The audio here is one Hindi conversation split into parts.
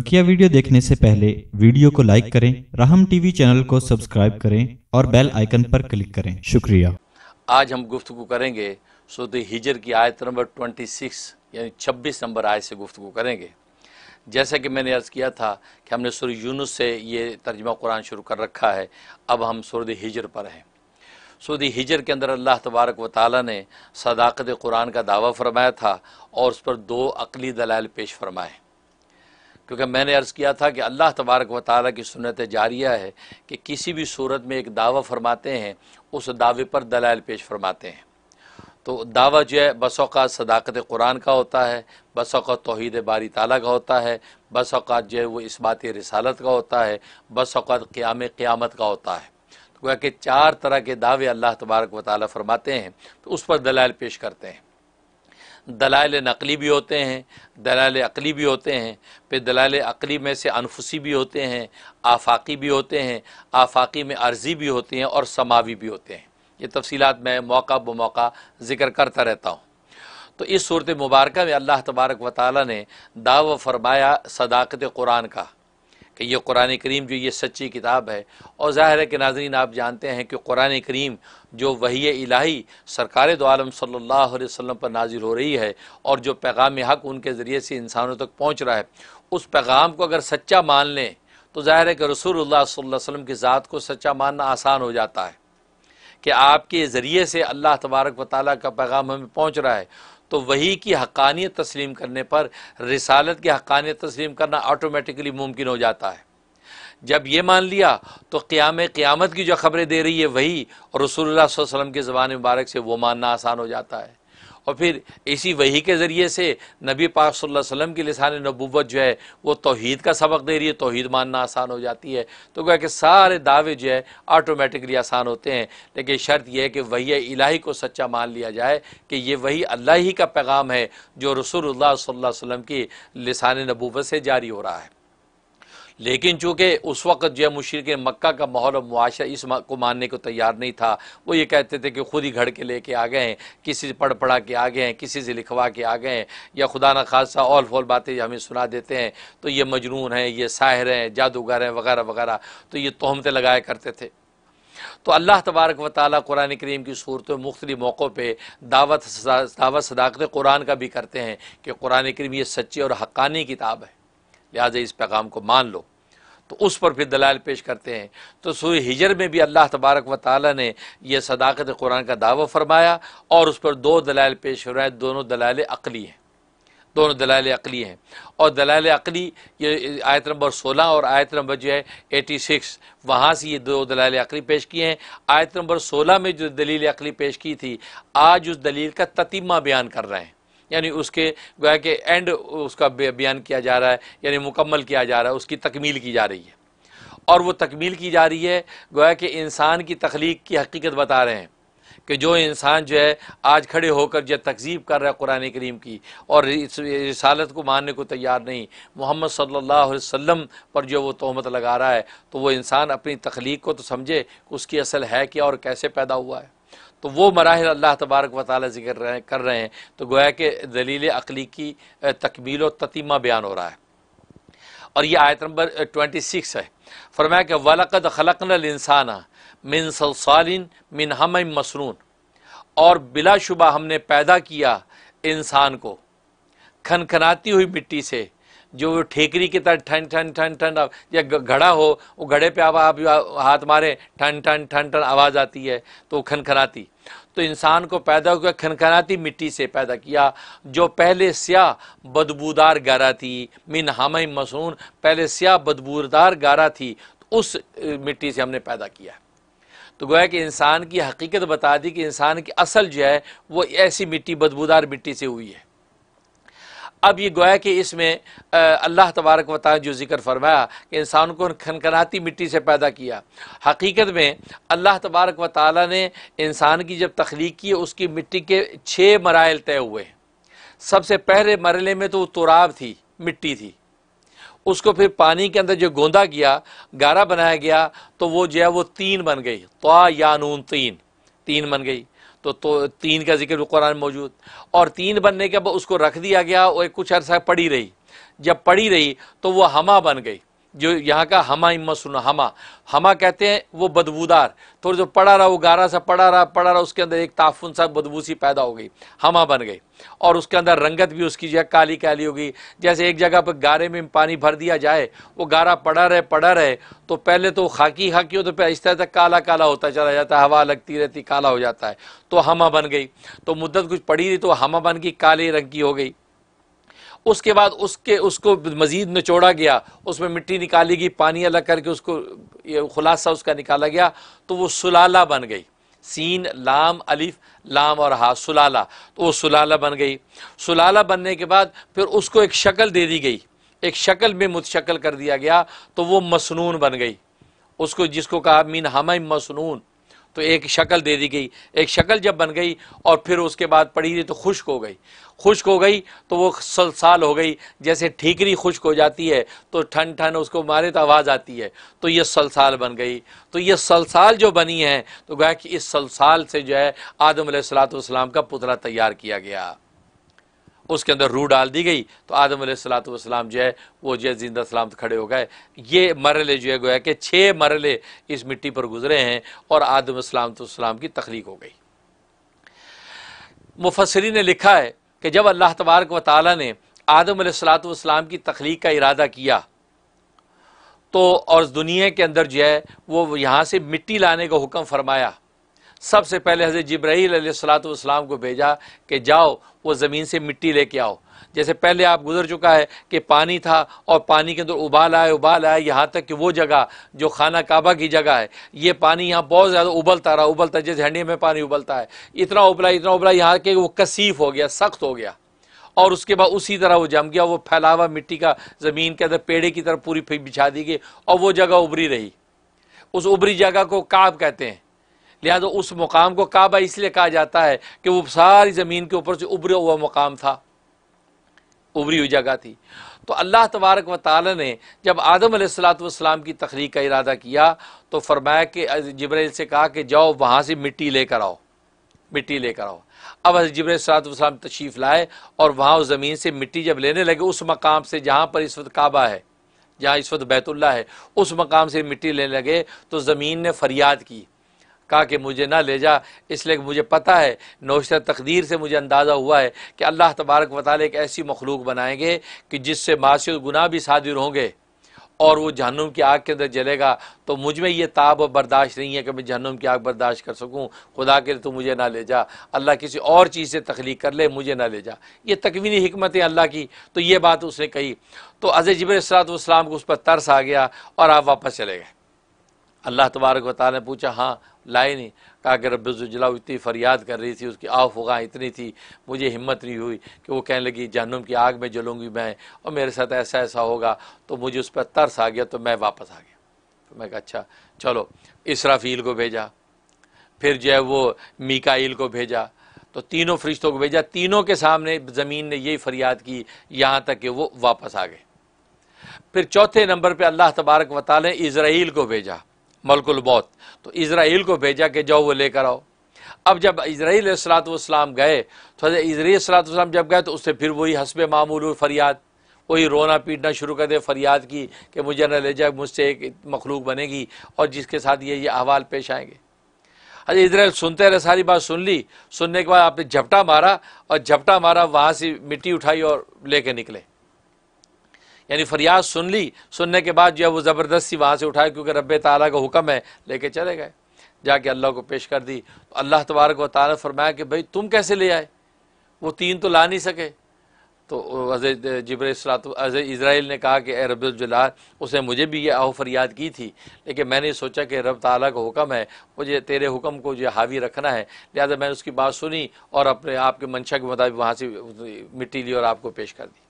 बकिया वीडियो देखने से पहले वीडियो को लाइक करें राहम टीवी चैनल को सब्सक्राइब करें और बेल आइकन पर क्लिक करें शुक्रिया आज हम गुफ्तु करेंगे सूरत हिजर की आयत नंबर 26 यानी 26 नंबर आयत से गुफ्तु करेंगे जैसा कि मैंने अर्ज़ किया था कि हमने सूर्य यूनुस से ये तर्जमा कुरान शुरू कर रखा है अब हम सूरत हिजर पर हैं सूरत हिजर के अंदर अल्लाह तबारक व ताली ने सदाकत कुरान का दावा फरमाया था और उस पर दो अकली दलाल पेश फरमाए क्योंकि मैंने अर्ज़ किया था कि अल्लाह तबारक व ताली की सुनत जारिया है कि किसी भी सूरत में एक दावा फरमाते हैं उस दावे पर दलाल पेश फरमाते हैं तो दावा जो है बसौक़ात सदाकत कुरान का होता है बसौक़ात तोहद बारी ताला का होता है अवत जो है वो बात रसालत का होता है बसौक़ात क़्याम क़्यामत का होता है तो क्या कि चार तरह के दावे अल्लाह तबारक व ताली फरमाते हैं तो उस पर दलाल पेश करते हैं दलाल नकली भी होते हैं दलाल अकली भी होते हैं फिर दलाल अकली में से अनफुसी भी होते हैं आफाकी भी होते हैं आफाकी में अर्जी भी होती हैं और समावी भी होते हैं ये तफसीत मैं मौका ब मौका ज़िक्र करता रहता हूँ तो इस सूरत मुबारक में अल्लाह तबारक वाली ने दाव फरमाया सदाकत कुरान का कि ये कुरान करीम जो ये सच्ची किताब है और ज़ाहिर है कि नाजरीन आप जानते हैं कि कुरान करीम जो वही इलाही सरकार दो आलम सल्ला वसम पर नाजिल हो रही है और जो पैगाम हक उनके ज़रिए से इंसानों तक पहुँच रहा है उस पैगाम को अगर सच्चा मान लें तो ज़ाहिर है कि रसूलुल्लाह वसल्लम की ज़ात को सच्चा मानना आसान हो जाता है कि आपके ज़रिए से अल्लाह तबारक व ताली का पैगाम हमें पहुँच रहा है तो वही की हकानियत तस्लीम करने पर रिसालत की हकानियत तस्लीम करना आटोमेटिकली मुमकिन हो जाता है जब ये मान लिया तो क़्याम क़्यामत की जो खबरें दे रही है वही और रसूल वसम के ज़बान मुबारक से वो मानना आसान हो जाता है और फिर इसी वही के ज़रिए से नबी पाक वसल्लम की लसान नबूत जो है वो तोहद का सबक दे रही है तोहद मानना आसान हो जाती है तो क्या कि सारे दावे जो है ऑटोमेटिकली आसान होते हैं लेकिन शर्त यह है कि वही इलाही को सच्चा मान लिया जाए कि ये वही अल्लाह ही का पैगाम है जो रसूल सल्लल्लाहु अलैहि वसल्लम की लसान नबूत से जारी हो रहा है लेकिन चूँकि उस वक्त जो है मुशरक मक्का का माहौल और मुआशा इस को मानने को तैयार नहीं था वो ये कहते थे कि खुद ही घड़ के लेके आ गए हैं किसी से पढ़ पढ़ा के आ गए हैं किसी से लिखवा के आ गए हैं या खुदा न खासा और फौल बातें हमें सुना देते हैं तो ये मजनून हैं ये साहिर हैं जादूगर हैं वगैरह वगैरह तो ये तोहमतें लगाया करते थे तो अल्लाह तबारक व ताली कुरान करीम की सूरत मुख्तलि मौक़ों पर दावत दावत सदाकत कुरान का भी करते हैं कि कुरान करीम ये सच्ची और हक्कानी किताब है लिहाजा इस पैगाम को मान लो तो उस पर फिर दलाल पेश करते हैं तो सूर्य हिजर में भी अल्लाह तबारक व ताली ने यह सदाकत कुरान का दावा फरमाया और उस पर दो दलाल पेश हो रहा है दोनों दलाल अकली हैं दोनों दलाल अकली हैं और दलाल अकली ये आयत नंबर सोलह और आयत नंबर जो है एटी सिक्स वहाँ से ये दो दलाल अकली पेश किए हैं आयत नंबर सोलह में जो दलील अकली पेश की थी आज उस दलील का ततिमा बयान कर रहे हैं यानी उसके गोया के एंड उसका बयान किया जा रहा है यानी मुकम्मल किया जा रहा है उसकी तकमील की जा रही है और वो तकमील की जा रही है गोया कि इंसान की तख्लीक की हकीकत बता रहे हैं कि जो इंसान जो है आज खड़े होकर जो तकजीब कर रहा है कुरान करीम की और इस को मानने को तैयार नहीं मोहम्मद सल्ला वम पर जो वो तोहमत लगा रहा है तो वो इंसान अपनी तख्लीक को तो समझे उसकी असल है क्या और कैसे पैदा हुआ है तो वो मराहल अल्लाह तबारक व जिक्र कर रहे हैं तो गोया कि दलील अकली की तकमील और ततीमा बयान हो रहा है और ये आयत नंबर ट्वेंटी सिक्स है फरमाया कि वलकद खलकनल इंसाना मिन सलसालिन मिन हम मसरून और बिलाशुबा हमने पैदा किया इंसान को खनखनाती हुई मिट्टी से जो ठेकरी की तरह ठंड ठंड ठंड ठंड या घड़ा हो वो घड़े पे आवा आप हाथ मारे ठंड ठंड ठंड ठंड आवाज़ आती है तो खनखनाती तो इंसान को पैदा हुआ खनखनाती मिट्टी से पैदा किया जो पहले स्याह बदबूदार गारा थी मिन हम मसून पहले स्याह बदबूदार गारा थी तो उस मिट्टी से हमने पैदा किया तो गोया कि इंसान की हकीकत बता दी कि इंसान की असल जो है वो ऐसी मिट्टी बदबूदार मिट्टी से हुई है अब ये गोया कि इसमें अल्लाह तबारक वाली जो जिक्र फरमाया कि इंसान को खनखनाती मिट्टी से पैदा किया हकीकत में अल्लाह तबारक व ताली ने इंसान की जब तख्लीक की उसकी मिट्टी के छः मराइल तय हुए सबसे पहले मरले में तो वो तोराब थी मिट्टी थी उसको फिर पानी के अंदर जो गोंदा गया गारा बनाया गया तो वो जो है वो तीन बन गई तो या नून तीन तीन बन गई तो, तो तीन का जिक्र कुरान मौजूद और तीन बनने के बाद उसको रख दिया गया और कुछ अरसा पड़ी रही जब पड़ी रही तो वह हमा बन गई जो यहाँ का हमा इम्मा सुना हमा हमा कहते हैं वो बदबूदार थोड़ा जो पड़ा रहा वो गारा सा पड़ा रहा पड़ा रहा उसके अंदर एक ताफुन सा बदबू सी पैदा हो गई हमा बन गई और उसके अंदर रंगत भी उसकी जो काली काली हो गई जैसे एक जगह पर गारे में पानी भर दिया जाए वो गारा पड़ा रहे पड़ा रहे तो पहले तो खाकी खाकी हो तो फिर इस तरह तक काला काला होता चला जाता है हवा लगती रहती काला हो जाता है तो हमा बन गई तो मुद्दत कुछ पड़ी रही तो हमा बन गई काले रंग की हो गई उसके बाद उसके उसको मज़ीद निचोड़ा गया उसमें मिट्टी निकाली गई पानी अलग करके उसको ये खुलासा उसका निकाला गया तो वो सुलाला बन गई सीन लाम अलिफ लाम और हा सुलाला तो वो सुलाला बन गई सुलाला बनने के बाद फिर उसको एक शक्ल दे दी गई एक शक्ल में मुतशक्ल कर दिया गया तो वो मसनून बन गई उसको जिसको कहा मीन हम मसनून तो एक शक्ल दे दी गई एक शक्ल जब बन गई और फिर उसके बाद पड़ी रही तो खुश्क हो गई खुश्क हो गई तो वो सलसाल हो गई जैसे ठीकरी खुश्क हो जाती है तो ठन ठन उसको मारे तो आवाज़ आती है तो ये सलसाल बन गई तो ये सलसाल जो बनी है तो गया कि इस सलसाल से जो है आदम सलाम का पुतला तैयार किया गया उसके अंदर रूह डाल दी गई तो आदम सलाम जो है वो जो है जिंदा सलामत खड़े हो गए ये मरले जो है गोया कि छः मरले इस मिट्टी पर गुजरे हैं और आदम सलाम की तख्लीक हो गई मुफसरी ने लिखा है कि जब अल्लाह तबारक व ताली ने आदम सलाम की तख्लीक का इरादा किया तो और दुनिया के अंदर जो है वो यहाँ से मिट्टी लाने का हुक्म फरमाया सबसे पहले हज़रत जब्राईल सलाम को भेजा कि जाओ वो ज़मीन से मिट्टी लेके आओ जैसे पहले आप गुजर चुका है कि पानी था और पानी के अंदर उबाल आए उबाल आए यहाँ तक कि वो जगह जो खाना काबा की जगह है ये पानी यहाँ बहुत ज़्यादा उबलता रहा उबलता जैसे हंडी में पानी उबलता है इतना उबला इतना उबला यहाँ के वो कसीफ हो गया सख्त हो गया और उसके बाद उसी तरह वो जम गया वो फैलावा मिट्टी का ज़मीन के अंदर पेड़े की तरफ पूरी बिछा दी गई और वो जगह उभरी रही उस उभरी जगह को काब कहते हैं लिहाजा उस मुकाम को काबा इसलिए कहा जाता है कि वो सारी ज़मीन के ऊपर से उभरा हुआ मुकाम था उभरी हुई जगह थी तो अल्लाह तबारक व ताली ने जब आदम सलाम की तख्लीक का इरादा किया तो फरमाया कि जबरील से कहा कि जाओ वहाँ से मिट्टी लेकर आओ मिट्टी लेकर आओ अब जबर सलाम तशरीफ़ लाए और वहाँ उस ज़मीन से मिट्टी जब लेने लगे उस मकाम से जहाँ पर इस वक्त काबा है जहाँ इस वक्त बैतुल्ला है उस मकाम से मिट्टी लेने लगे तो ज़मीन ने फरियाद की कहा कि मुझे ना ले जा इसलिए मुझे पता है नौशर तकदीर से मुझे अंदाज़ा हुआ है कि अल्लाह तबारक वाले एक ऐसी मखलूक बनाएंगे कि जिससे माशी गुनाह भी शादिर होंगे और वो जहनुम की आग के अंदर जलेगा तो मुझ में ये ताब और बर्दाश्त नहीं है कि मैं जहनुम की आग बर्दाश्त कर सकूँ खुदा के तो मुझे ना ले जा अल्लाह किसी और चीज़ से तख्लीक कर ले मुझे ना ले जा ये तकवीनी हमत है अल्लाह की तो ये बात उसने कही तो अज़ जबरसलातम को उस पर तरस आ गया और आप वापस चले गए अल्लाह तबारक वाली ने पूछा हाँ लाए नहीं कहा कि रब इतनी फरियाद कर रही थी उसकी आह फुगा इतनी थी मुझे हिम्मत नहीं हुई कि वो कहने लगी जहनुम की आग में जलूँगी मैं और मेरे साथ ऐसा ऐसा होगा तो मुझे उस पर तरस आ गया तो मैं वापस आ गया तो मैं कहा अच्छा चलो इसराफील को भेजा फिर जो है वो मिकाइल को भेजा तो तीनों फरिश्तों को भेजा तीनों के सामने ज़मीन ने यही फरियाद की यहाँ तक कि वो वापस आ गए फिर चौथे नंबर पे अल्लाह तबारक वाल इसराइल को भेजा मलकुल मौत तो इसराइल को भेजा कि जाओ वो लेकर आओ अब जब इसराइल सलातम गए तो इसराइल सलातम जब गए तो उससे फिर वही हसब मामूल हुई फरियाद वही रोना पीटना शुरू कर दे फरियाद की कि मुझे न ले जाए मुझसे एक मखलूक बनेगी और जिसके साथ ये ये अहवाल पेश आएंगे अरे इसराइल सुनते रहे सारी बात सुन ली सुनने के बाद आपने झपटा मारा और झपटा मारा वहाँ से मिट्टी उठाई और लेके निकले यानी फरियाद सुन ली सुनने के बाद जो है वो ज़बरदस्ती वहाँ से उठाए क्योंकि रब ताली का हुक्म है लेके चले गए जाके अल्लाह को पेश कर दी तो अल्लाह तबारक व ताली फरमाया कि भाई तुम कैसे ले आए वो तीन तो ला नहीं सके तो जबरसलात अज इसराइल ने कहा कि ए रबुल्जला उसने मुझे भी ये आहो फरियाद की थी लेकिन मैंने सोचा कि रब ताला का हुक्म है मुझे तेरे हुक्म को जो हावी रखना है लिहाजा मैंने उसकी बात सुनी और अपने आपके मंशा के मुताबिक वहाँ से मिट्टी ली और आपको पेश कर दी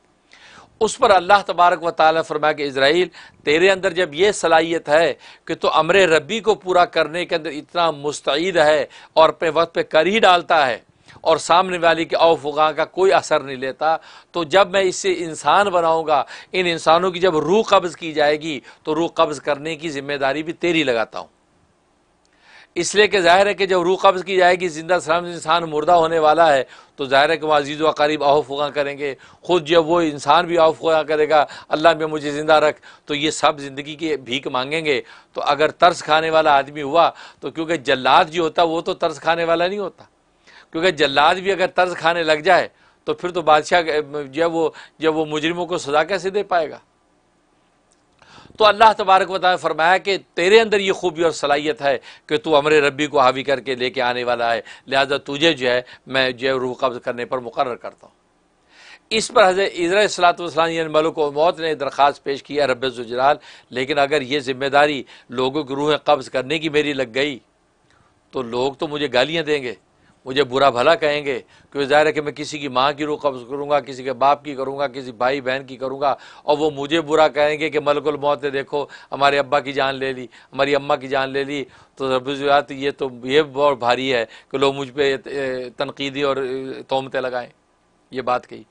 उस पर अल्लाह तबारक व ताली फरमाया कि इसराइल तेरे अंदर जब यह सलाहियत है कि तो अमर रबी को पूरा करने के अंदर इतना मुस्तैद है और अपने वक्त पे कर ही डालता है और सामने वाली के अवफुगा का कोई असर नहीं लेता तो जब मैं इससे इंसान बनाऊँगा इन इंसानों की जब रूह कब्ज़ की जाएगी तो रूह कब्ज़ करने की जिम्मेदारी भी तेरी लगाता हूँ इसलिए कि ज़ाहिर है कि जब रूह कब्ज़ की जाएगी ज़िंदा सलाम इंसान मुर्दा होने वाला है तो ज़ाहिर है कि वह अजीज़ व करीब आह फुगा करेंगे ख़ुद जब वो इंसान भी आह फुगा करेगा अल्लाह में मुझे ज़िंदा रख तो ये सब ज़िंदगी की भीख मांगेंगे तो अगर तरस खाने वाला आदमी हुआ तो क्योंकि जल्लाद जो होता वो तो तरस खाने वाला नहीं होता क्योंकि जल्लाद भी अगर तर्स खाने लग जाए तो फिर तो बादशाह जब वो जब वो मुजरिमों को सजा कैसे दे पाएगा तो अल्लाह तबारक वाली फरमाया कि तेरे अंदर ये खूबी और सलाहियत है कि तू अमर रबी को हावी करके लेके आने वाला है लिहाजा तुझे जो है मैं जो है रूह कब्ज़ करने पर मुकर करता हूँ इस पर हजरत इसरा सलातलाम मलक मौत ने दरख्वास्त पेश किया है रबुजलाल लेकिन अगर ये ज़िम्मेदारी लोगों की रूहें कब्ज़ करने की मेरी लग गई तो लोग तो मुझे गालियाँ देंगे मुझे बुरा भला कहेंगे क्योंकि जाहिर है कि मैं किसी की माँ की रूह कब्ज़ करूँगा किसी के बाप की करूँगा किसी भाई बहन की करूँगा और वो मुझे बुरा कहेंगे कि मलकुल मौत ने देखो हमारे अब्बा की जान ले ली हमारी अम्मा की जान ले ली तो रबात ये तो ये बहुत भारी है कि लोग मुझ पर तनकीदी और तोमते लगाएँ ये बात कही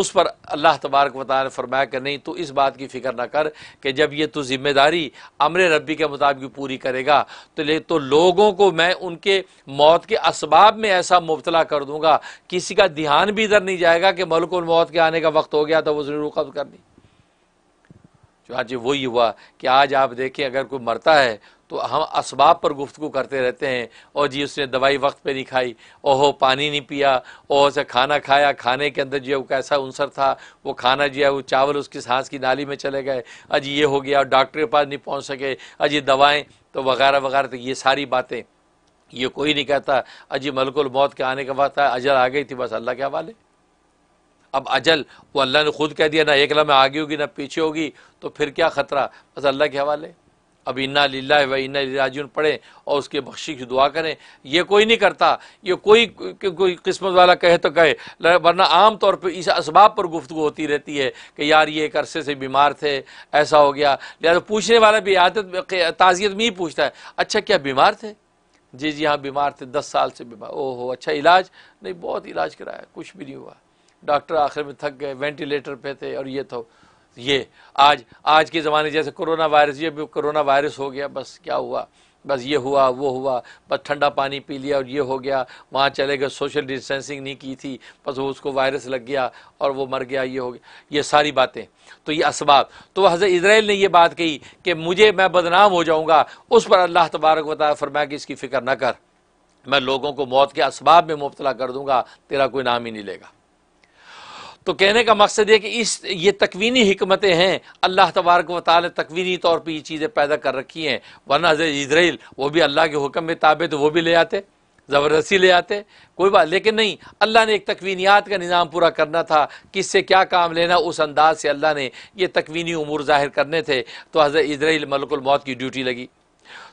उस पर अल्लाह तबारक वाली ने फरमाया कि नहीं तो इस बात की फ़िक्र ना कर कि जब ये तो ज़िम्मेदारी अमर रबी के मुताबिक पूरी करेगा तो ले तो लोगों को मैं उनके मौत के असबाब में ऐसा मुबतला कर दूँगा किसी का ध्यान भी इधर नहीं जाएगा कि मलकुल मौत के आने का वक्त हो गया तो वो ज़रूर कब्ज़ करनी तो हाँ आज वही हुआ कि आज आप देखें अगर कोई मरता है तो हम इसबाब पर गुफ्तु करते रहते हैं और जी उसने दवाई वक्त पे नहीं खाई ओहो पानी नहीं पिया ओहो से खाना खाया खाने के अंदर जो है वो कैसा उनसर था वो खाना जो है वो चावल उसकी सांस की नाली में चले गए अज ये हो गया डॉक्टर के पास नहीं पहुँच सके अज ये दवाएँ तो वगैरह वगैरह तो ये सारी बातें ये कोई नहीं कहता अजी मलकुल मौत के आने का वक्त है अजल आ गई थी बस अल्लाह के हवाले अब अजल वो अल्लाह ने खुद कह दिया ना एक लम्हे आगे होगी ना पीछे होगी तो फिर क्या ख़तरा बस अल्लाह के हवाले अब इन्ना लीला व इन्ना राजून पढ़ें और उसके बख्शी की दुआ करें ये कोई नहीं करता ये कोई कोई किस्मत वाला कहे तो कहे वरना आम तौर पे इस इसबाब पर गुफ्तु होती रहती है कि यार ये एक अरसे से बीमार थे ऐसा हो गया लिहाजा पूछने वाला भी आदत ताज़ियत में ही पूछता है अच्छा क्या बीमार थे जी जी हाँ बीमार थे दस साल से बीमार ओहो अच्छा इलाज नहीं बहुत इलाज कराया कुछ भी नहीं हुआ डॉक्टर आखिर में थक गए वेंटिलेटर पे थे और ये तो ये आज आज के ज़माने जैसे कोरोना वायरस ये भी कोरोना वायरस हो गया बस क्या हुआ बस ये हुआ वो हुआ बस ठंडा पानी पी लिया और ये हो गया वहाँ चले गए सोशल डिस्टेंसिंग नहीं की थी बस वो उसको वायरस लग गया और वो मर गया ये हो गया ये सारी बातें तो ये इसबाब तो हज़रत इसराइल ने ये बात कही कि मुझे मैं बदनाम हो जाऊँगा उस पर अल्लाह तबारक बताया फरमाया कि इसकी फ़िक्र न कर मैं लोगों को मौत के इसबाब में मुबतला कर दूँगा तेरा कोई नाम ही नहीं लेगा तो कहने का मकसद ये कि इस ये तकवीनी हमतें हैं अल्लाह तबारक व ताल तकवीनी तौर पर ये चीज़ें पैदा कर रखी हैं वरना हजर इसराइल वो भी अल्लाह के हुक्म में ताबे तो वो भी ले आते ज़बरदस्ती ले आते कोई बात लेकिन नहीं अल्लाह ने एक तकवीनियात का निज़ाम पूरा करना था किससे क्या काम लेना उस अंदाज से अल्लाह ने ये तकवीनी उमूर ज़ाहिर करने थे तो हजर इसराइल मलकुल मौत की ड्यूटी लगी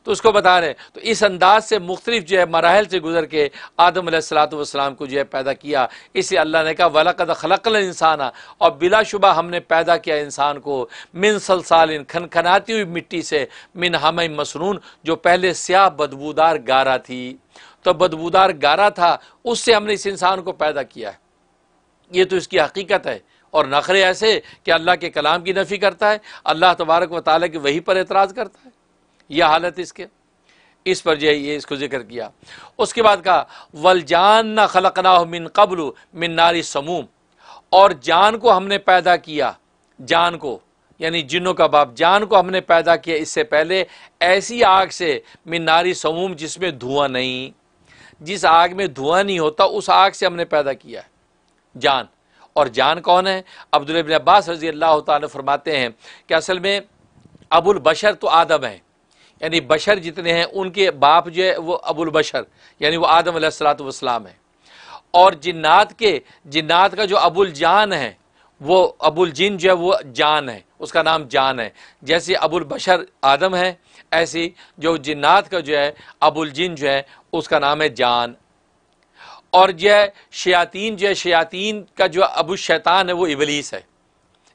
तो उसको बता रहे हैं तो इस अंदाज से मुख्तलिफ जो है मराहल से गुजर के आदम सलाम को जो है पैदा किया इसलिए अल्लाह ने कहा वलकद खलकल इंसान आ और बिलाशुबा हमने पैदा किया इंसान को मिन सलसाल खनखनाती हुई मिट्टी से मिन हम मसनून जो पहले स्याह बदबूदार गारा थी तो बदबूदार गारा था उससे हमने इस इंसान को पैदा किया है ये तो इसकी हकीकत है और नखरे ऐसे कि अल्लाह के कलाम की नफ़ी करता है अल्लाह तबारक व ताली की वही पर एतराज़ करता है यह हालत इसके इस पर जो है ये इसको जिक्र किया उसके बाद कहा वल जान न खलकना मिन कबल मिन नारी समूह और जान को हमने पैदा किया जान को यानी जिनों का बाप जान को हमने पैदा किया इससे पहले ऐसी आग से मिन नारी समूह जिसमें धुआं नहीं जिस आग में धुआं नहीं होता उस आग से हमने पैदा किया जान और जान कौन है अब्दुल अब्बास रजी अल्लाह तरमाते हैं कि असल में अबुल बशर तो आदम है यानी बशर जितने हैं उनके बाप जो है वो अबुल बशर यानी वो आदम सलाम है और जिन्नात के जिन्नात का जो अबुल जान है वो अबुल जिन जो है वो जान है उसका नाम जान है जैसे अबुल बशर आदम है ऐसी जो जिन्नात का जो है अबुल जिन जो है उसका नाम है जान और जो है शयातीन जो है शयातीन का जो अबू शैतान है वो इबलीस है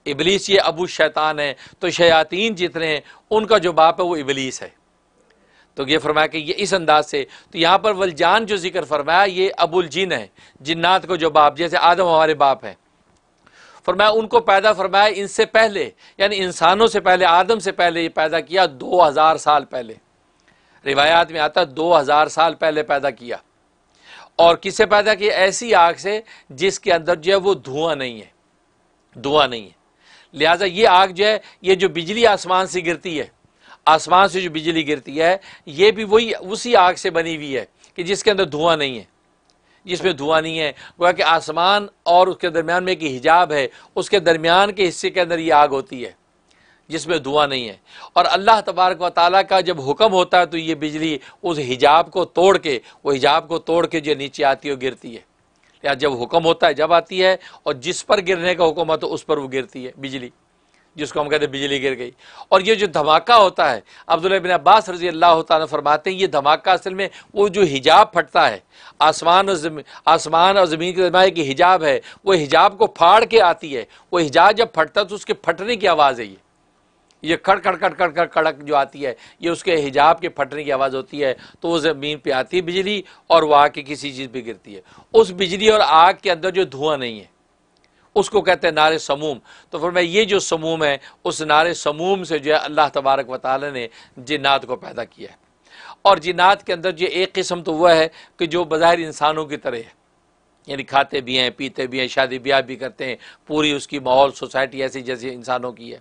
इबलीस ये अबू शैतान है तो शयातीन जितने हैं उनका जो बाप है वो इबलीस है तो ये फरमाया कि ये इस अंदाज से तो यहाँ पर वलजान जो जिक्र फरमाया ये अबुल जिन है जिन्नात को जो बाप जैसे आदम हमारे बाप हैं फरमाया उनको पैदा फरमाया इनसे पहले यानी इंसानों से पहले आदम से पहले ये पैदा किया दो हज़ार साल पहले रिवायात में आता दो हज़ार साल पहले पैदा किया और किससे पैदा किया ऐसी आग से जिसके अंदर जो है वो धुआं नहीं है धुआं नहीं है लिहाजा ये आग जो है ये जो बिजली आसमान से गिरती है आसमान से जो बिजली गिरती है ये भी वही उसी आग से बनी हुई है कि जिसके अंदर धुआं नहीं है जिसमें धुआं नहीं है गोया कि आसमान और उसके दरमियान में एक हिजाब है उसके दरमियान के हिस्से के अंदर ये आग होती है जिसमें धुआं नहीं है और अल्लाह तबारक व ताली का जब हुक्म होता है तो ये बिजली उस हिजाब को तोड़ के वो हिजाब को तोड़ के जो नीचे आती है गिरती है या जब हुक्म होता है जब आती है और जिस पर गिरने का हुक्म आता है उस पर वो गिरती है बिजली जिसको हम कहते हैं बिजली गिर गई और ये जो धमाका होता है अब्दुल्ला बिन अब्बास रजी अल्लाह फरमाते हैं ये धमाका असल में वो जो हिजाब फटता है आसमान और आसमान और ज़मीन के दरमियान एक हिजाब है वो हिजाब को फाड़ के आती है वो हिजाब जब फटता है तो उसके फटने की आवाज़ है ये ये खड़ खड़ खड़ खड़ खड़ कड़क जो आती है ये उसके हिजाब के फटने की आवाज़ होती है तो वो ज़मीन पे आती है बिजली और वहाँ की किसी चीज़ पे गिरती है उस बिजली और आग के अंदर जो धुआं नहीं है उसको कहते हैं नारे समूम तो फिर मैं ये जो समूम है उस नारे समूम से जो है अल्लाह तबारक व ताली ने जिन्नात को पैदा किया है और जिन्नात के अंदर जो एक किस्म तो वह है कि जो बाहर इंसानों की तरह है यानी खाते भी हैं पीते भी हैं शादी ब्याह भी करते हैं पूरी उसकी माहौल सोसाइटी ऐसी जैसी इंसानों की है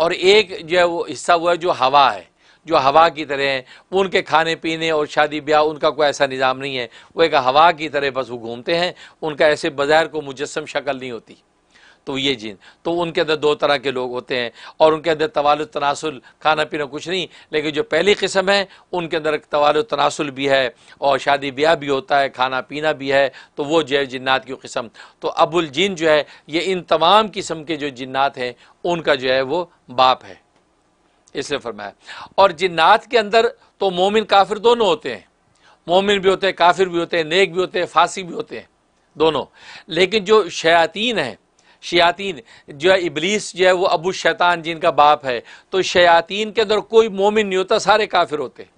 और एक जो है वो हिस्सा हुआ है जो हवा है जो हवा की तरह वो उनके खाने पीने और शादी ब्याह उनका कोई ऐसा निज़ाम नहीं है वो एक हवा की तरह बस वो घूमते हैं उनका ऐसे बाज़ार को मुजस्म शक्ल नहीं होती तो ये जीन तो उनके अंदर दो तरह के लोग होते हैं और उनके अंदर तवाल तनासुल खाना पीना कुछ नहीं लेकिन जो पहली किस्म है उनके अंदर तवाल तनासुल भी है और शादी ब्याह भी होता है खाना पीना भी है तो वो जो है जिन्नात की किस्म तो अबुल जिन जो है ये इन तमाम किस्म के जो जिन्नात हैं उनका जो है वो बाप है इसलिए फरमाया और जिन्नात के अंदर तो मोमिन काफिर दोनों होते हैं मोमिन भी होते हैं काफिर भी होते हैं नेक भी होते हैं फांसी भी होते हैं दोनों लेकिन जो शयातीन हैं शयातीन जो है इबलीस जो है वो अबू शैतान जिनका बाप है तो शयातीन के अंदर कोई मोमिन नहीं होता सारे काफिर होते हैं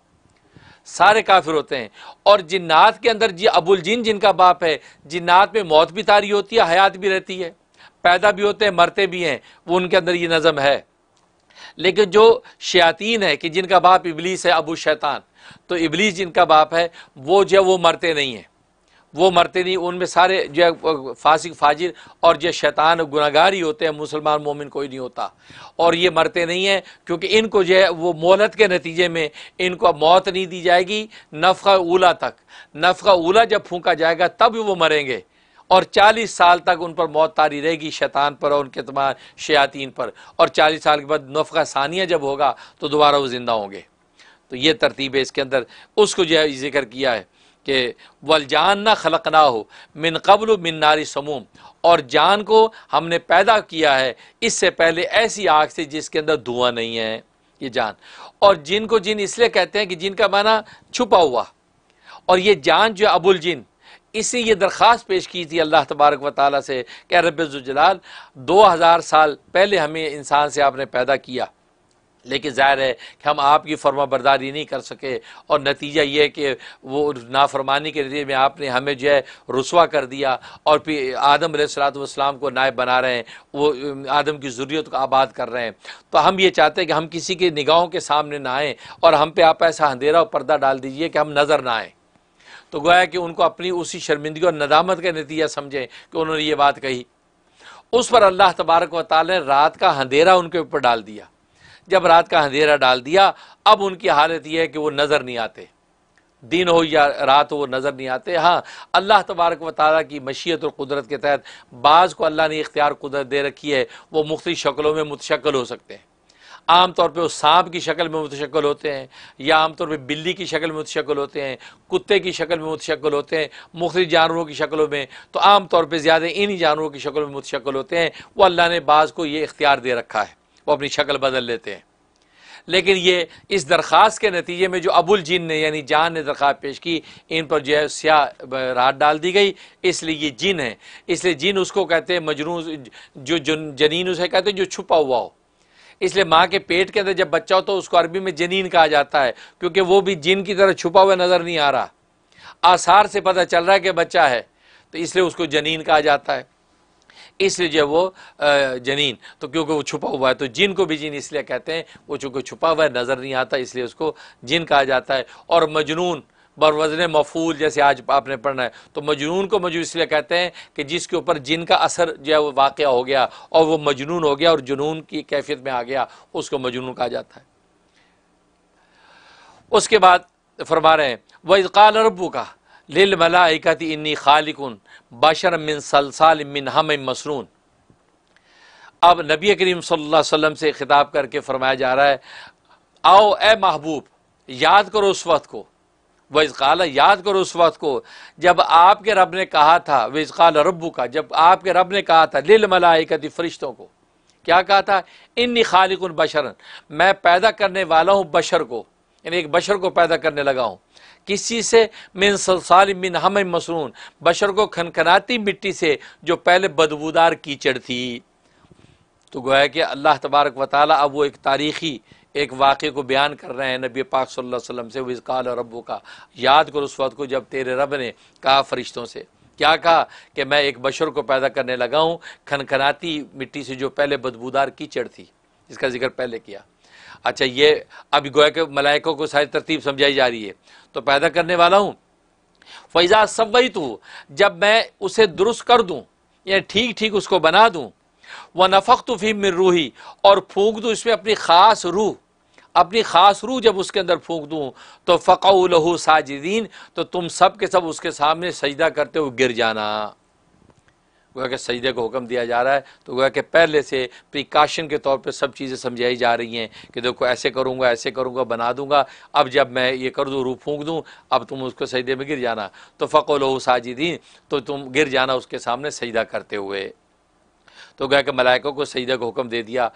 सारे काफिर होते हैं और जिन्नात के अंदर जी अबुल जिन जिनका बाप है जिन्नात में मौत भी तारी होती है हयात भी रहती है पैदा भी होते हैं मरते भी हैं वो उनके अंदर ये नज़म है लेकिन जो शयातीन है कि जिनका बाप इबलीस है अबू शैतान तो इबलीस जिनका बाप है वो जो है वो मरते नहीं हैं वो मरते नहीं उनमें सारे जो है फासिक फाजिर और जो शैतान गुनागार ही होते हैं मुसलमान मोमिन कोई नहीं होता और ये मरते नहीं हैं क्योंकि इनको जो है वो मोहलत के नतीजे में इनको अब मौत नहीं दी जाएगी नफ़ा उला तक नफ़ा उला जब फूका जाएगा तब वो मरेंगे और 40 साल तक उन पर मौत तारी रहेगी शैतान पर और उनके तमाम शयातीन पर और 40 साल के बाद नफ़ा सानिया जब होगा तो दोबारा वो ज़िंदा होंगे तो ये तरतीब है इसके अंदर उसको जो है जिक्र किया है कि जान ना खलक ना हो मिन कबल मिन नारी समूम और जान को हमने पैदा किया है इससे पहले ऐसी आग से जिसके अंदर धुआं नहीं है ये जान और जिन को जिन इसलिए कहते हैं कि जिनका माना छुपा हुआ और ये जान जो अबुल जिन इसने ये दरख्वास्त पेश की थी अल्लाह तबारक व ताली से कि रबाल दो हज़ार साल पहले हमें इंसान से आपने पैदा किया लेकिन ज़ाहिर है कि हम आपकी फर्मा बर्दारी नहीं कर सके और नतीजा ये है कि वो नाफरमानी के नतीजे में आपने हमें जो है रसुआ कर दिया और फिर आदम सलातम को नायब बना रहे हैं वो आदम की ज़रूरत को आबाद कर रहे हैं तो हम ये चाहते हैं कि हम किसी की निगाहों के सामने ना आएँ और हम पे आप ऐसा अंधेरा और पर्दा डाल दीजिए कि हम नज़र ना आएँ तो गोया कि उनको अपनी उसी शर्मिंदगी और नदामत का नतीजा समझें कि उन्होंने ये बात कही उस पर अल्लाह तबारक व ने रात का अंधेरा उनके ऊपर डाल दिया जब रात का अंधेरा डाल दिया अब उनकी हालत यह है कि वो नज़र नहीं आते दिन हो या रात हो वो नज़र नहीं आते हाँ अल्लाह तबारक व ताली की मशीयत और कुदरत के तहत बाज़ को अल्लाह ने इख्तियार कुदरत दे रखी है वो मुख्तु शक्लों में मुतशक्ल हो सकते हैं आम तौर पे वो सांप की शक्ल में मुतशक्ल होते हैं या आम तौर पे बिल्ली की शक्ल में मुतशक्ल होते हैं कुत्ते की शक्ल में मुतशक्ल होते हैं मुख्तलि जानवरों की शक्लों में तो आम तौर पर ज़्यादा इन्हीं जानवरों की शक्ल में मुतशक्ल होते हैं वो अल्लाह ने बाज़ को ये इख्तियार दे रखा है वो अपनी शक्ल बदल लेते हैं लेकिन ये इस दरख्वास्त के नतीजे में जो अबुल जिन ने यानी जान ने दरख्वास्त पेश की इन पर जो है स्याह रात डाल दी गई इसलिए ये जिन है इसलिए जिन उसको कहते हैं मजनू जो जनीन उसे कहते हैं जो छुपा हुआ हो इसलिए माँ के पेट के अंदर जब बच्चा हो तो उसको अरबी में जनीन कहा जाता है क्योंकि वो भी जिन की तरह छुपा हुआ नज़र नहीं आ रहा आसार से पता चल रहा है कि बच्चा है तो इसलिए उसको जनीन कहा जाता है इसलिए जो वो जनीन तो क्योंकि वो छुपा हुआ है तो जिन को भी जिन इसलिए कहते हैं वो चूँकि छुपा हुआ है नज़र नहीं आता इसलिए उसको जिन कहा जाता है और मजनून बरवजन मफूल जैसे आज आपने पढ़ना है तो मजनून को मजनू इसलिए कहते हैं कि जिसके ऊपर जिन का असर जो है वो वाक़ हो गया और वो मजनून हो गया और जुनून की कैफियत में आ गया उसको मजनून कहा जाता है उसके बाद फरमा रहे हैं वह इसकाल रबू का लिल मलाइकती इन्नी खालिकुन बशर मिन सलसाल मिन हम मसरून अब नबी करीम सल्लल्लाहु अलैहि वसल्लम से ख़िताब करके फरमाया जा रहा है आओ ए महबूब याद करो उस वक्त को वज़ाल याद करो उस वक्त को जब आपके रब ने कहा था वज़ाल रबू का जब आपके रब ने कहा था लिल मलाइकती फ़रिश्तों को क्या कहा था इन खालिक बशरन मैं पैदा करने वाला हूँ बशर को यानी एक बशर को पैदा करने लगा हूँ किसी से मिन सलसाल मिन हम मसरून बशर को खनखनाती मिट्टी से जो पहले बदबूदार कीचड़ थी तो गोया कि अल्लाह तबारक व ताली अब वो एक तारीखी एक वाक़े को बयान कर रहे हैं नबी पाक सल्लल्लाहु अलैहि वसल्लम से वज़काल और रबू का याद करो उस वक्त को जब तेरे रब ने कहा फरिश्तों से क्या कहा कि मैं एक बशर को पैदा करने लगा हूँ खनखनाती मिट्टी से जो पहले बदबूदार कीचड़ थी इसका जिक्र पहले किया अच्छा ये अब गोया के मलाइकों को सारी तरतीब समझाई जा रही है तो पैदा करने वाला हूँ फैज़ा वही तो जब मैं उसे दुरुस्त कर दूँ या ठीक ठीक उसको बना दूँ वह नफ़क तो फी मिर रूही और फूक दूँ इसमें अपनी ख़ास रूह अपनी ख़ास रूह जब उसके अंदर फूक दूँ तो फ़क़ा लहू साजिदीन तो तुम सब के सब उसके सामने सजदा करते हुए गिर जाना गोया के सजदे को हुक्म दिया जा रहा है तो गोया के पहले से प्रिकॉशन के तौर पर सब चीज़ें समझाई जा रही हैं कि देखो ऐसे करूँगा ऐसे करूँगा बना दूंगा अब जब मैं ये कर दूँ रू फूँक दूँ अब तुम उसको सजदे में गिर जाना तो फ़कलो साजिदीन तो तुम गिर जाना उसके सामने सजदा करते हुए तो गोया के मलाइकों को सजदे का हुक्म दे दिया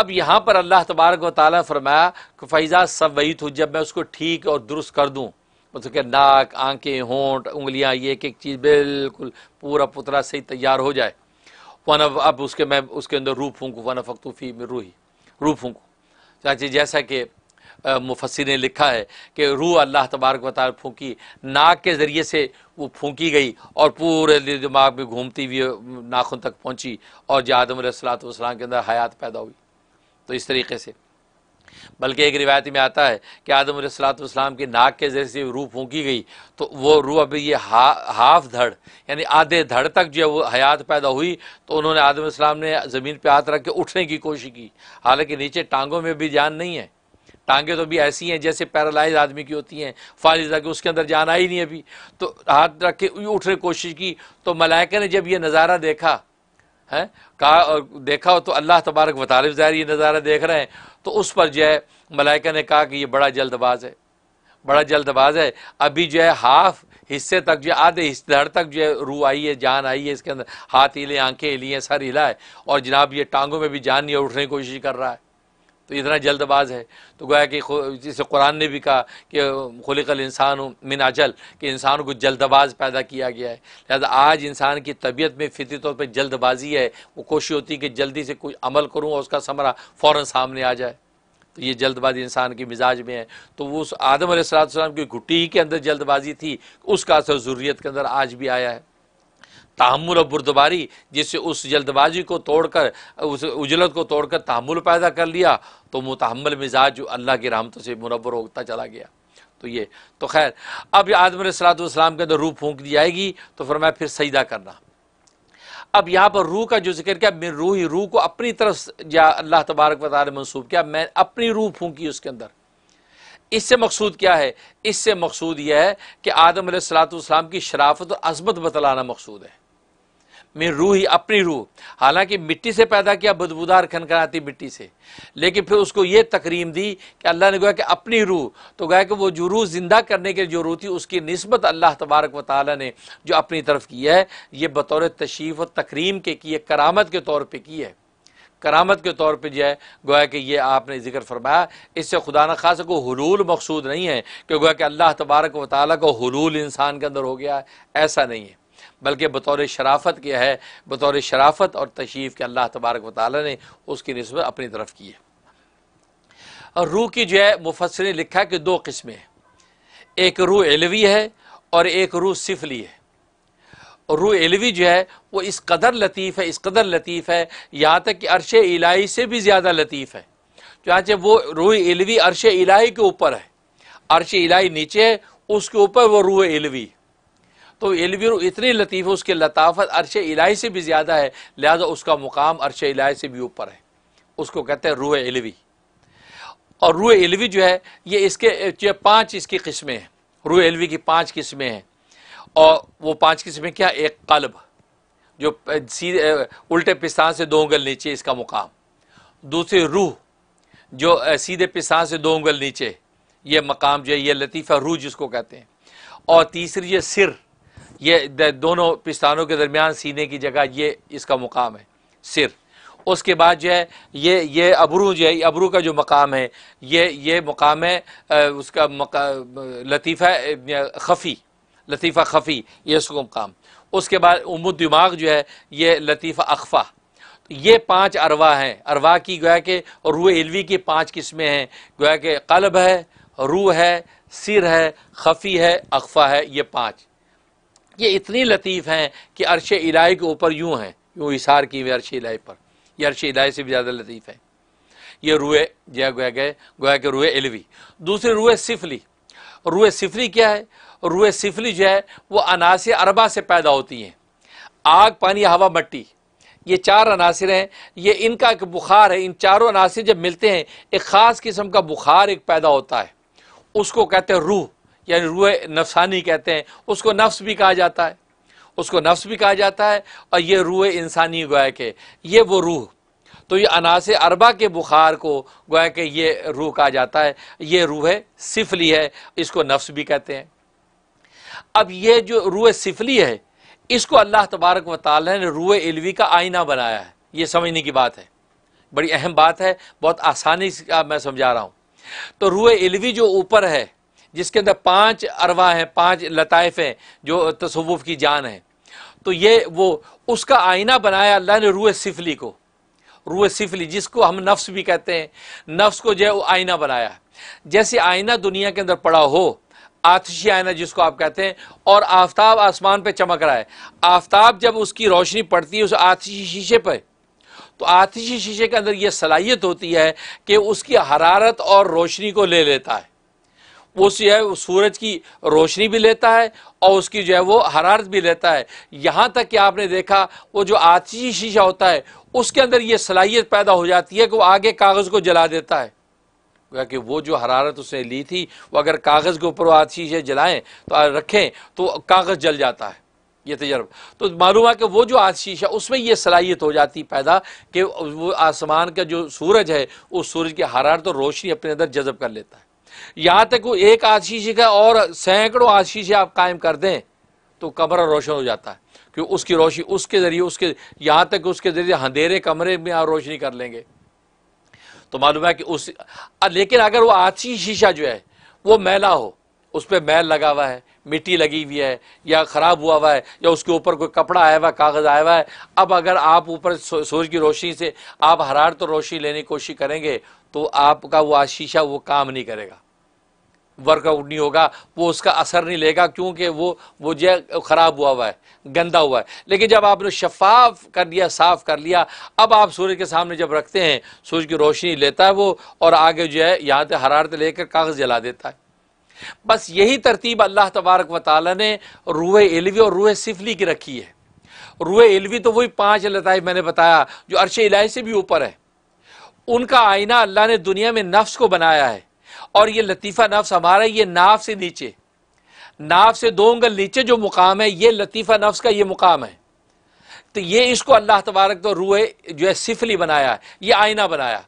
अब यहाँ पर अल्लाह तबारक वाली फरमाया कि फ़ैज़ा सब वही थू जब मैं उसको ठीक और दुरुस्त कर दूँ उसके नाक आंखें होंठ उंगलियां ये एक एक चीज़ बिल्कुल पूरा पुतला सही तैयार हो जाए वन अब उसके मैं उसके अंदर रूह फूकूँ वन फ़क्तूफ़ी में रूही रूह फूकूँ चाची जैसा कि मुफसर ने लिखा है कि रूह अल्लाह तबारक वाल फूकी नाक के ज़रिए से वो फूकी गई और पूरे दिमाग में घूमती हुई नाखून तक पहुँची और जो आदम सलाम के अंदर हयात पैदा हुई तो इस तरीके से बल्कि एक रिवायत में आता है कि आदम सलाम की नाक के जैसे रूह फूकी गई तो वो रूह अभी ये हा, हाफ धड़ यानी आधे धड़ तक जो है वो हयात पैदा हुई तो उन्होंने आदम सलाम ने ज़मीन पर हाथ रख के उठने की कोशिश की हालांकि नीचे टांगों में भी जान नहीं है टांगे तो भी ऐसी हैं जैसे पैरालाइज आदमी की होती हैं फालिजा कि उसके अंदर जान आई नहीं अभी तो हाथ रख के उठने की कोशिश की तो मलाइका ने जब ये नज़ारा देखा है कहा और देखा हो तो अल्लाह तबारक वालिफ ज़ाहिर ये नज़ारा देख रहे हैं तो उस पर जो है मलाइका ने कहा कि ये बड़ा जल्दबाज है बड़ा जल्दबाज है अभी जो है हाफ हिस्से तक जो आधे हिस्से धड़ तक जो है रूह आई है जान आई है इसके अंदर हाथ हिले आंखें हिली हैं सर हिला है और जनाब ये टांगों में भी जान नहीं उठने की कोशिश कर रहा है तो इतना जल्दबाज है तो गोया कि जिसे कुरान ने भी कहा कि खुलकल इंसान मिन अजल कि इंसान को जल्दबाज पैदा किया गया है लिहाजा आज इंसान की तबीयत में फितरी तौर पर जल्दबाजी है वो कोशिश होती है कि जल्दी से कुछ अमल करूँ और उसका समरा फ़ौर सामने आ जाए तो ये जल्दबाजी इंसान के मिजाज में है तो वो उस आदम सलाम की घुट्टी ही के अंदर जल्दबाजी थी उसका असर ज़रूरीत के अंदर आज भी आया है तहमुल और बुरदबारी जिससे उस जल्दबाजी को तोड़कर उस उजलत को तोड़कर तहमुल पैदा कर लिया तो मुतहमल मिजाज जो अल्लाह की रहमतों से मुनवर होता चला गया तो ये तो खैर अब आदम सलाम के अंदर रूह फूंक दी जाएगी तो फिर मैं फिर सईदा करना अब यहाँ पर रूह का जो जिक्र किया मेरी रूह ही रूह को अपनी तरफ या अल्लाह तबारक वाल मनसूब किया मैं अपनी रूह फूंकी उसके अंदर इससे मकसूद क्या है इससे मकसूद यह है कि आदम सलाम की शराफत और अजमत बतलाना मकसूद है में रूह ही अपनी रूह हालांकि मिट्टी से पैदा किया बदबूदार खनखनाती मिट्टी से लेकिन फिर उसको ये तकरीम दी कि अल्लाह ने गोया कि अपनी रूह तो गया कि वो जो रूह ज़िंदा करने के जो रूह थी उसकी नस्बत अल्लाह तबारक व ताली ने जो अपनी तरफ की है ये बतौर तशरीफ़ और तकरीम के की है करामत के तौर पर की है करामत के तौर पर जो है गोया कि ये आपने जिक्र फरमाया इससे खुदा न खास को हलूल मकसूद नहीं है कि गोया कि अल्लाह तबारक व ताली का हलूल इंसान के अंदर हो गया है ऐसा नहीं है बल्कि बतौर शराफत क्या है बतौर शराफत और तशरीफ़ के अल्लाह तबारक वाली ने उसकी नस्बत अपनी तरफ की है और रूह की जो है मुफसर ने लिखा कि दो किस्में हैं एक रूह एलवी है और एक रूह सिफली है और रूह एलवी जो है वो इस कदर लतीफ़ है इस कदर लतीफ़ है यहाँ तक कि अरश इलाही से भी ज़्यादा लतीफ़ है चाहे वो रूह एलवी अरश इलाही के ऊपर है अरश इलाही नीचे है उसके ऊपर वो रूह एलवी है तो एलवीरू इतनी लतीफ़ उसके लताफत अरश इलाही से भी ज़्यादा है लिहाजा उसका मुकाम अरश इलाही से भी ऊपर है उसको कहते हैं रूह एलवी और रूह एलवी जो है ये इसके जो पाँच इसकी किस्में हैं रूह एलवी की पाँच किस्में हैं और वो पाँच किस्में क्या एक कल्ब जो सीधे उल्टे पिस्तान से दो उंगल नीचे इसका मुकाम दूसरी रूह जो सीधे पिस्तान से दो उंगल नीचे ये मकाम जो है ये लतीफ़ा रूह जिसको कहते हैं और तीसरी ये सिर ये दोनों पिस्तानों के दरमियान सीने की जगह ये इसका मुकाम है सिर उसके बाद जो है ये ये अबरू जो है अबरू का जो मकाम है ये ये मुकाम है उसका मका, लतीफ़ा खफ़ी लतीफ़ा खफ़ी ये उसका मुकाम उसके बाद उमद दिमाग जो है ये लतीफ़ा अखफ़ा ये पांच अरवा हैं अरवा की गोया के रूह एलवी की पांच किस्में हैं गोया के कल्ब है रूह है सिर है खफ़ी है अखफ़ा है ये पाँच ये इतनी लतीफ़ हैं कि अरश इलाई के ऊपर यूँ हैं यूँ इशार की हुई अरश इलाई पर यह अरश इलाई से भी ज़्यादा लतीफ़ है ये रुए जया गोया गए गोया के रुए एलवी दूसरे रुए सिफली रुए सिफली क्या है रुए सिफली जो है वो अनासर अरबा से पैदा होती हैं आग पानी हवा मट्टी ये चार अनासर हैं ये इनका एक बुखार है इन चारों अनासर जब मिलते हैं एक ख़ास किस्म का बुखार एक पैदा होता है उसको कहते हैं रूह यानी रूह नफसानी कहते हैं उसको नफ्स भी कहा जाता है उसको नफ्स भी कहा जाता है और ये रूह इंसानी गोया के ये वो रूह तो ये अनास अरबा के बुखार को गोया के ये रूह कहा जाता है ये रूह सिफली है इसको नफ्स भी कहते हैं अब ये जो रूह सिफली है इसको अल्लाह तबारक वाल ने रूह इलवी का आईना बनाया है ये समझने की बात है बड़ी अहम बात है बहुत आसानी से मैं समझा रहा हूँ तो रूह इलवी जो ऊपर है जिसके अंदर पांच अरवा हैं पांच लताइफ हैं जो तसवुफ़ की जान है तो ये वो उसका आईना बनाया अल्लाह ने रूह सिफली को रूह सिफली जिसको हम नफ्स भी कहते हैं नफ्स को जो है वो आईना बनाया जैसे आईना दुनिया के अंदर पड़ा हो आतशी आयना जिसको आप कहते हैं और आफ्ताब आसमान पे चमक रहा है आफ्ताब जब उसकी रोशनी पड़ती है उस आतशी शीशे पर तो आतशी शीशे के अंदर ये सलाहियत होती है कि उसकी हरारत और रोशनी को ले लेता है वो जो है वो सूरज की रोशनी भी लेता है और उसकी जो है वो हरारत भी लेता है यहाँ तक कि आपने देखा वो जो आची शीशा होता है उसके अंदर ये सलाहियत पैदा हो जाती है कि वो आगे कागज़ को जला देता है कि वो जो हरारत उसने ली थी वो अगर कागज़ के ऊपर वो आची शीशे जलाएँ तो रखें तो कागज़ जल जाता है ये तजर्ब तो मालूम है कि वो जो आज शीशा उसमें ये सलाहियत हो जाती पैदा कि वो आसमान का जो सूरज है उस सूरज की हरारत तो रोशनी अपने अंदर जज़ब कर लेता है यहां तक वो एक आशीष का और सैकड़ों आशीष आप कायम कर दें तो कमरा रोशन हो जाता है क्योंकि उसकी रोशनी उसके ज़रिए उसके यहां तक उसके ज़रिए अंधेरे कमरे में आप रोशनी कर लेंगे तो मालूम है कि उस लेकिन अगर वो आची शीशा जो है वो मैला हो उस पर मैल लगा हुआ है मिट्टी लगी हुई है या ख़राब हुआ हुआ है या उसके ऊपर कोई कपड़ा आया हुआ है कागज़ आया हुआ है अब अगर आप ऊपर सूरज की रोशनी से आप हरारत तो रोशनी लेने की कोशिश करेंगे तो आपका वो शीशा वो काम नहीं करेगा वर्कआउट नहीं होगा वो उसका असर नहीं लेगा क्योंकि वो वो जो ख़राब हुआ हुआ है गंदा हुआ है लेकिन जब आपने शफाफ कर लिया साफ़ कर लिया अब आप सूर्य के सामने जब रखते हैं सूर्य की रोशनी लेता है वो और आगे जो है यहाँ से हरारत लेकर कागज़ जला देता है बस यही तरतीब अल्लाह तबारक व ताली ने रूह एलवी और रूह सिफली की रखी है रूह एलवी तो वही पाँच लताइफ मैंने बताया जो अरश इलाई से भी ऊपर है उनका आईना अल्लाह ने दुनिया में नफ्स को बनाया है और ये लतीफ़ा नफ्स हमारा ये नाफ से नीचे नाफ से दो उंगल नीचे जो मुकाम है ये लतीफ़ा नफ्स का ये मुकाम है तो ये इसको अल्लाह तबारक तो रूह जो है सिफली बनाया है ये आईना बनाया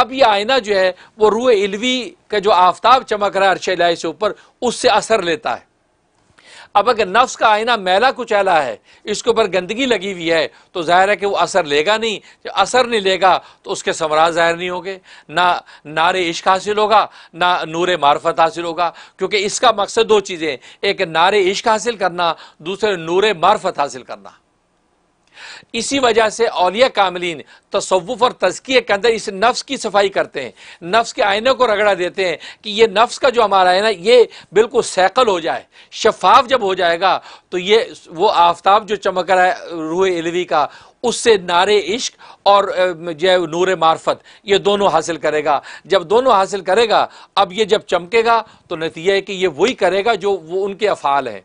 अब ये आईना जो है वो रूह इलवी का जो आफ्ताब चमक रहा है अरशलाई से ऊपर उससे असर लेता है अब अगर नफ्स का आईना मैला कुचैला है इसके ऊपर गंदगी लगी हुई है तो ज़ाहिर है कि वो असर लेगा नहीं जब असर नहीं लेगा तो उसके समराज ज़ाहिर नहीं होंगे ना नारे इश्क हासिल होगा ना नूर मार्फत हासिल होगा क्योंकि इसका मकसद दो चीज़ें एक नारे इश्क हासिल करना दूसरे नूर मार्फत हासिल करना इसी वजह से अलिया कामलिन तसवुफ़ और तजकिए के अंदर इस नफ्स की सफाई करते हैं नफ्स के आयनों को रगड़ा देते हैं कि ये नफ्स का जो हमारा है ना ये बिल्कुल सैकल हो जाए शफाफ जब हो जाएगा तो ये वो आफ्ताब जो चमक रहा है रूह एलवी का उससे नारे इश्क और जो नूर मार्फत ये दोनों हासिल करेगा जब दोनों हासिल करेगा अब ये जब चमकेगा तो नतीजा है कि ये वही करेगा जो वो उनके अफ़ाल हैं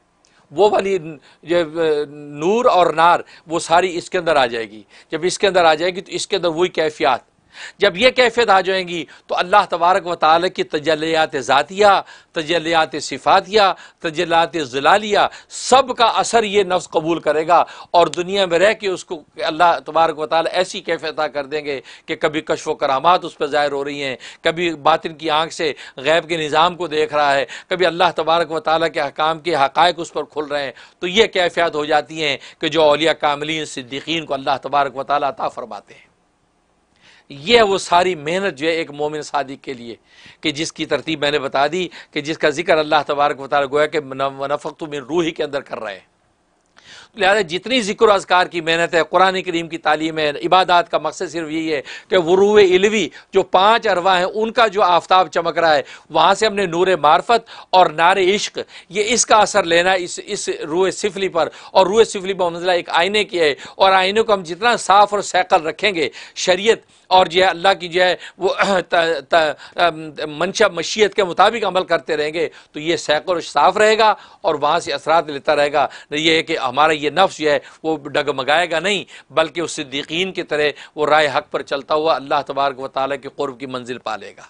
वो वाली नूर और नार वो सारी इसके अंदर आ जाएगी जब इसके अंदर आ जाएगी तो इसके अंदर वही कैफियात जब यह कैफियत आ जाएंगी तो अल्लाह तबारक व ताल की तजलियात ज़ातिया तजलियात सिफातिया तजलियात जलालिया सब का असर ये नफ्स कबूल करेगा और दुनिया में रह के उसको अल्लाह तबारक व ताल ऐसी कैफियत कर देंगे कि कभी कशव करामात उस पर ज़ाहिर हो रही हैं कभी बातिन की आँख से गैब के निज़ाम को देख रहा है कभी अल्लाह तबारक व ताल के हकाम के हक़ उस पर खुल रहे हैं तो ये कैफियत हो जाती हैं कि जो अलिया कामलिन सिद्दीकीन को अल्लाह तबारक व ताली अता फरमाते हैं यह है वो सारी मेहनत जो है एक मोमिन शादी के लिए कि जिसकी तरतीब मैंने बता दी कि जिसका जिक्र अल्लाह तबारक वाली गोया के नफक तुम रूही के अंदर कर रहे हैं लिहाजा जितनी जिक्र अजकार की मेहनत है कुरान करीम की तालीम है इबादत का मकसद सिर्फ यही है कि वरू इलवी जो पाँच अरवा हैं उनका जो आफ्ताब चमक रहा है वहाँ से हमने नूर मार्फत और नार इश्क ये इसका असर लेना इस इस रूए सिफली पर और रूए सिफली पर मंजिला एक आईने की है और आईने को हम जितना साफ़ और सैकल रखेंगे शरीय और जो है अल्लाह की जो है वो मनशा मशीत मंशा के मुताबिक अमल करते रहेंगे तो ये सैकल साफ़ रहेगा और वहाँ से असरात लेता रहेगा ये है कि हमारा ये नफ्स जो है वो डगमगाएगा नहीं बल्कि उस सिद्दीकीन की तरह वो राय हक पर चलता हुआ अल्लाह तबारक व ताली के क़ुरब की मंजिल पा लेगा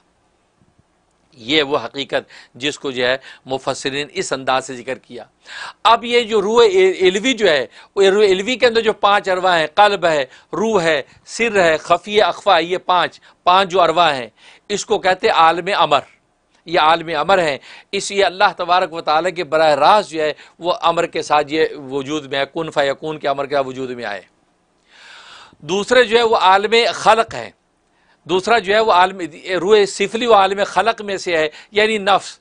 ये वो हकीकत जिसको जो है मुफसरिन इस अंदाज से जिक्र किया अब ये जो रूह एलवी जो है रूह एलवी के अंदर जो पांच अरवा हैं कल्ब है रूह है सिर है खफिया अखवा ये पांच पांच जो अरवा हैं इसको कहते आलम अमर ये आलम अमर हैं इसलिए अल्लाह तबारक व ताल के बर रास्त जो है वो अमर के साथ ये वजूद में आए कन फ़ाकून के अमर के साथ वजूद में आए दूसरे जो है वह आलम खलक हैं दूसरा जो है वह आलम रूए सिफली व आलम खलक में से है यानी नफ्स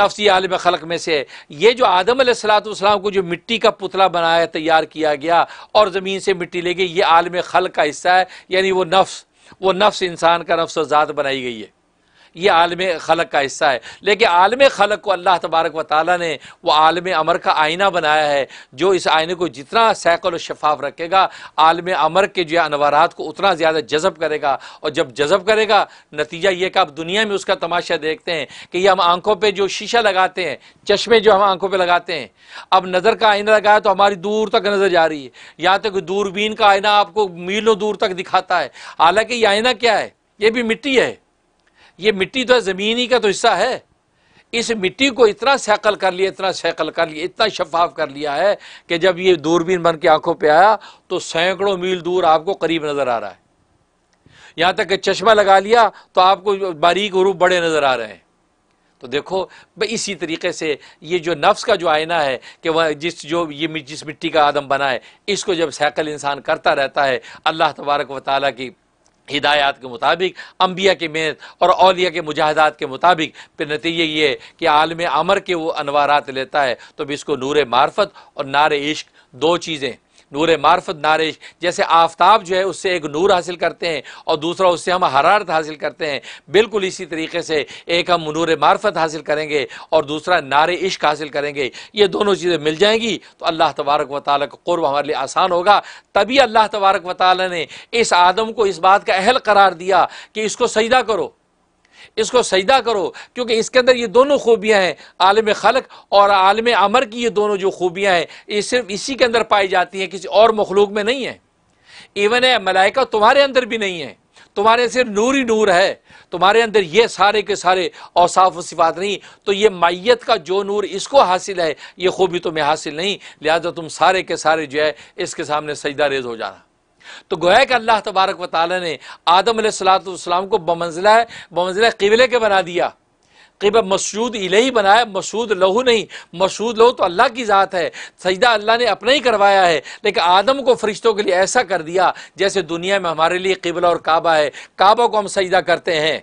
नफसी आलम खलक में से है ये जो आदम सलाम को जो मिट्टी का पुतला बनाया तैयार किया गया और ज़मीन से मिट्टी ले गई ये आलम खल का हिस्सा है यानी वो नफ्स वो नफ्स इंसान का नफ्स ज़ात बनाई गई है ये आलम खलक का हिस्सा है लेकिन आलम खलक को अल्लाह तबारक व ताली ने वह आलम अमर का आईना बनाया है जो इस आईने को जितना सैकल शफाफ रखेगा आलम अमर के जो अनवर को उतना ज़्यादा जज़ब करेगा और जब जज़ब करेगा नतीजा ये कि आप दुनिया में उसका तमाशा देखते हैं कि ये हम आंखों पर जो शीशा लगाते हैं चश्मे जो हम आंखों पर लगाते हैं अब नज़र का आईना लगाया तो हमारी दूर तक नज़र जा रही है यहाँ तक दूरबीन का आईना आपको मीलों दूर तक दिखाता है हालांकि ये आईना क्या है ये भी मिट्टी है ये मिट्टी तो है ज़मीन ही का तो हिस्सा है इस मिट्टी को इतना सैकल कर लिया इतना सैकल कर लिया इतना शफाफ कर लिया है कि जब ये दूरबीन बन के आंखों पे आया तो सैकड़ों मील दूर आपको करीब नज़र आ रहा है यहाँ तक कि चश्मा लगा लिया तो आपको बारीक रूप बड़े नज़र आ रहे हैं तो देखो इसी तरीके से ये जो नफ्स का जो आईना है कि वह जिस जो ये जिस मिट्टी का आदम बना है इसको जब सैकल इंसान करता रहता है अल्लाह तबारक व ताली की हिदायत के मुताबिक अम्बिया की मेहनत और अलिया के मुजाहदात के मुताबिक फिर नतीजे ये है कि आलम अमर के वो अनवारात लेता है तो भी इसको नूर मार्फत और नार इश्क दो चीज़ें नूर मार्फत नारिश जैसे आफ्ताब जो है उससे एक नूर हासिल करते हैं और दूसरा उससे हम हरारत हासिल करते हैं बिल्कुल इसी तरीके से एक हम नूर मार्फत हासिल करेंगे और दूसरा नार इश्क हासिल करेंगे ये दोनों चीज़ें मिल जाएंगी तो अल्लाह तबारक व ताली का हमारे लिए आसान होगा तभी अल्लाह तबारक व ताली ने इस आदम को इस बात का अहल करार दिया कि इसको सजदा करो इसको सजदा करो क्योंकि इसके अंदर ये दोनों खूबियाँ हैं आलम खलक और आलम अमर की ये दोनों जो खूबियाँ हैं ये सिर्फ इसी के अंदर पाई जाती हैं किसी और मखलूक में नहीं है इवन है मलाइका तुम्हारे अंदर भी नहीं है तुम्हारे सिर्फ नूर ही नूर है तुम्हारे अंदर ये सारे के सारे औसाफ व सिफात नहीं तो ये मैयत का जो नूर इसको हासिल है ये खूबी तुम्हें हासिल नहीं लिहाजा तुम सारे के सारे जो है इसके सामने सजदा रेज हो जाना तो गोया कि अल्लाह तबारक व ताली ने आदम सलाम को बमंजिला बमंजिला किबले के बना दिया किब मसूद इलही बनाया मसूद लहू नहीं मसूद लहू तो अल्लाह की ज़ात है सजदा अल्लाह ने अपना ही करवाया है लेकिन आदम को फरिश्तों के लिए ऐसा कर दिया जैसे दुनिया में हमारे लिए किबला और काबा है काबा को हम सजदा करते हैं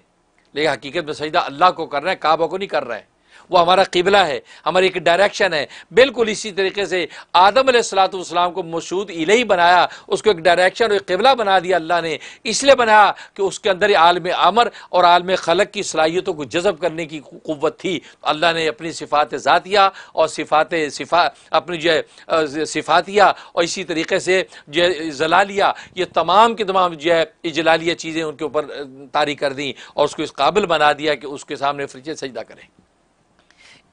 लेकिन हकीकत में सजदा अल्लाह को कर रहे हैं काबा को नहीं कर रहे हैं वो हमारा किबला है हमारी एक डायरेक्शन है बिल्कुल इसी तरीके से आदम सलातम को मसूद ही बनाया उसको एक डायरेक्शन और एक किबला बना दिया अल्लाह ने इसलिए बनाया कि उसके अंदर आलम अमर और आलम खलक की सलाहियतों को जज़ब करने की क़वत थी तो अल्लाह ने अपनी सिफात ज़ातिया और सिफात सिफा अपनी जो है सिफातिया और इसी तरीके से जो है जलालिया ये तमाम के तमाम जो है इजलालिया चीज़ें उनके ऊपर तारी कर दी और उसको इस काबिल बना दिया कि उसके सामने फ्रिज सजदा करें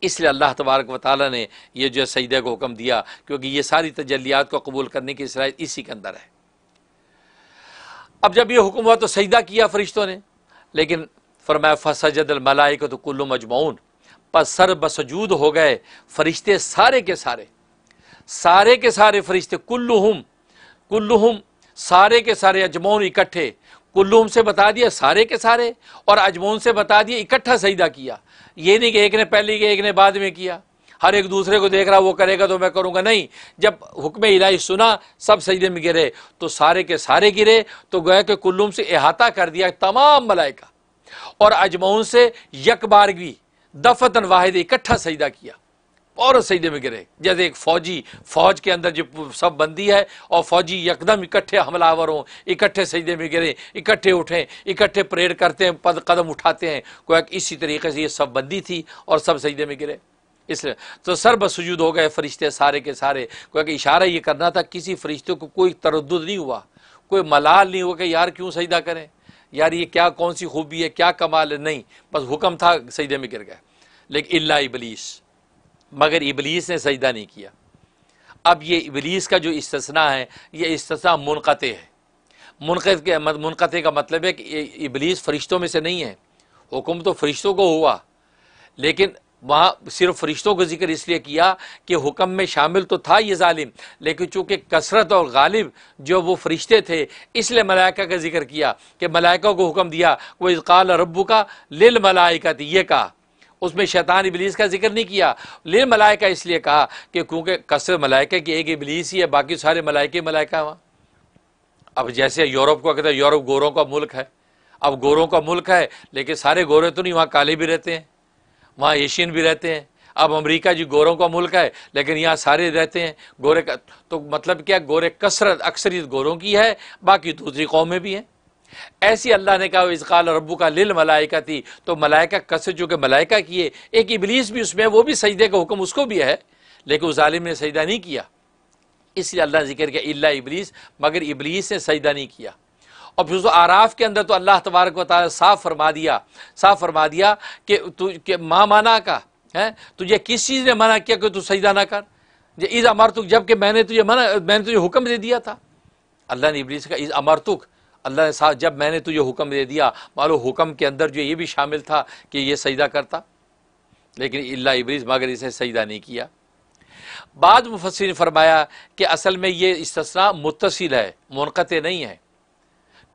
इसलिए अल्लाह तबारक वाली ने यह जो है को हुक्म दिया क्योंकि ये सारी तजलियात को कबूल करने की इसराइल इसी के अंदर है अब जब यह हुक्म हुआ तो सईदा किया फरिश्तों ने लेकिन फरमाया मलाई को तो कुल्लु मजमून पर सर बसजूद हो गए फरिश्ते सारे के सारे सारे के सारे फरिश्ते कुल्लुहम कुल्लुहम सारे के सारे अजमौन इकट्ठे कुल्लुम से बता दिया सारे के सारे और अजमौन से बता दिया इकट्ठा सईदा किया ये नहीं कि एक ने पहले किया एक ने बाद में किया हर एक दूसरे को देख रहा वो करेगा तो मैं करूँगा नहीं जब हुक्म इलाही सुना सब सजदे में गिरे तो सारे के सारे गिरे तो गए के कुल्लुम से अहाता कर दिया तमाम मलाइका और अजमाउन से यक दफतन वाहिद इकट्ठा सजदा किया और सजदे में गिरे जैसे एक फौजी फौज के अंदर जो सब बंदी है और फौजी यकदम इकट्ठे हमलावर हों इकट्ठे सजदे में गिरे इकट्ठे उठें इकट्ठे परेड करते हैं पद कदम उठाते हैं कोई इसी तरीके से ये सब बंदी थी और सब सजदे में गिरे इसलिए तो सर बसुजूद हो गए फरिश्ते सारे के सारे कोई इशारा ये करना था किसी फरिश्ते को कोई तरद नहीं हुआ कोई मलाल नहीं हुआ कि यार क्यों सजदा करें यार ये क्या कौन सी खूबी है क्या कमाल है नहीं बस हुक्म था सजदे में गिर गए लेकिन अला इबलीस मगर इबलीस ने सजदा नहीं किया अब ये इबलीस का जो इस्तना है ये इस्तना मुनक़े है मुनक़ मुनक़े का मतलब है कि इबलीस फ़रिश्तों में से नहीं है हुक्म तो फ़रिश्तों को हुआ लेकिन वहाँ सिर्फ फ़रिश्तों का जिक्र इसलिए किया कि हुक्म में शामिल तो था ये ालिम लेकिन चूँकि कसरत और गालिब जो वो फ़रिश्ते थे इसलिए मलाइका का जिक्र किया कि मलाइका को हुक्म दिया वो इसकाल रबू का लिल मलाइका ये कहा उसमें शैतान इबलीस का जिक्र नहीं किया ले मलाइका इसलिए कहा कि क्योंकि कसर मलाइका की एक इबलीस ही है बाकी सारे मलाइके मलाइका वहाँ अब जैसे यूरोप को कहते हैं यूरोप गोरों का मुल्क है अब गोरों का मुल्क है लेकिन सारे गोरे तो नहीं वहाँ काले भी रहते हैं वहाँ एशियन भी रहते हैं अब अमेरिका जी गोरों का मुल्क है लेकिन यहाँ सारे रहते हैं गोरे का तो मतलब क्या गोरे कसरत अक्सरियत गोरों की है बाकी दूसरी कौमें भी हैं ऐसी अल्लाह ने कहा इसकाल रबू का लिल मलाइका थी तो मलाइका कसर जो कि मलाइका किए एक इबलीस भी उसमें वो भी सजदे का हुक्म उसको भी है लेकिन उस ालिम ने सजदा नहीं किया इसलिए अल्लाह ने जिक्र किया अल्ला इबलीस मगर इबलीस ने सजदा नहीं किया और फिर आराफ के अंदर तो अल्लाह तबारक वाली साफ फरमा दिया साफ फरमा दिया कि तू कि माँ माना का है तुझे किस चीज़ ने मना किया कि तू सजदा ना कर ईद अमरतुक जबकि मैंने तुझे मना मैंने तुझे हुक्म दे दिया था अल्लाह ने इबलीस का ईद अमरतुक अल्लाह ने साहब जब मैंने तुझे हुक्म दे दिया मालो हुक्म के अंदर जो ये भी शामिल था कि ये सजदा करता लेकिन अल्लाह इब्रीस मगर इसे सजदा नहीं किया बाद मुफसर ने फरमाया कि असल में ये इसतना मुतसिल है मुनक़ नहीं है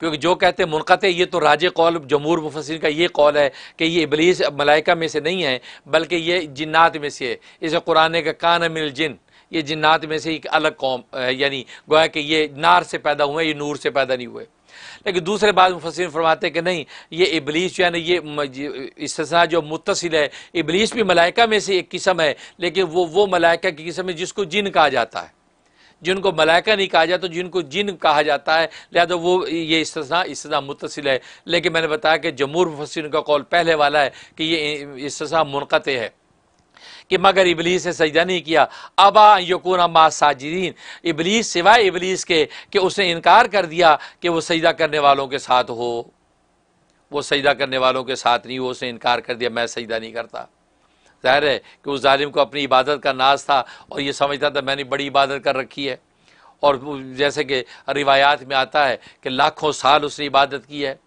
क्योंकि जो कहते हैं मुनक़ ये तो राज कौल जमूर मुफसर का ये कौल है कि ये इबलीस मलाइका में से नहीं है बल्कि ये जिन्नात में से है इसे कुरान का कान मिल जिन ये जिन्नात में से एक अलग कौम यानी गोया कि ये नार से पैदा हुए ये नूर से पैदा नहीं हुए लेकिन दूसरे बाद मुफसर फरमाते कि नहीं ये इबलीस जो है ना ये इसना जो मुतसिल है इबलीस भी मलाइका में से एक किस्म है लेकिन वो वो मलाइका की किस्म है जिसको जिन कहा जाता है जिनको मलाइका नहीं कहा जाता तो जिनको जिन कहा जाता है लिहाजा वो ये इसना इसना मुतसिल है लेकिन मैंने बताया कि जमूर मुफसर का कौल पहले वाला है कि ये इसना मुनक़ है कि मगर इबलीस ने सजदा नहीं किया अबा यकून मा साजिदीन इबलीस सिवाय इबलीस के कि उसने इनकार कर दिया कि वो सजदा करने वालों के साथ हो वो सजदा करने वालों के साथ नहीं हो उसने इनकार कर दिया मैं सजदा नहीं करता ज़ाहिर है कि उस ालिम को अपनी इबादत का नाज था और ये समझता था मैंने बड़ी इबादत कर रखी है और जैसे कि रिवायात में आता है कि लाखों साल उसने इबादत की है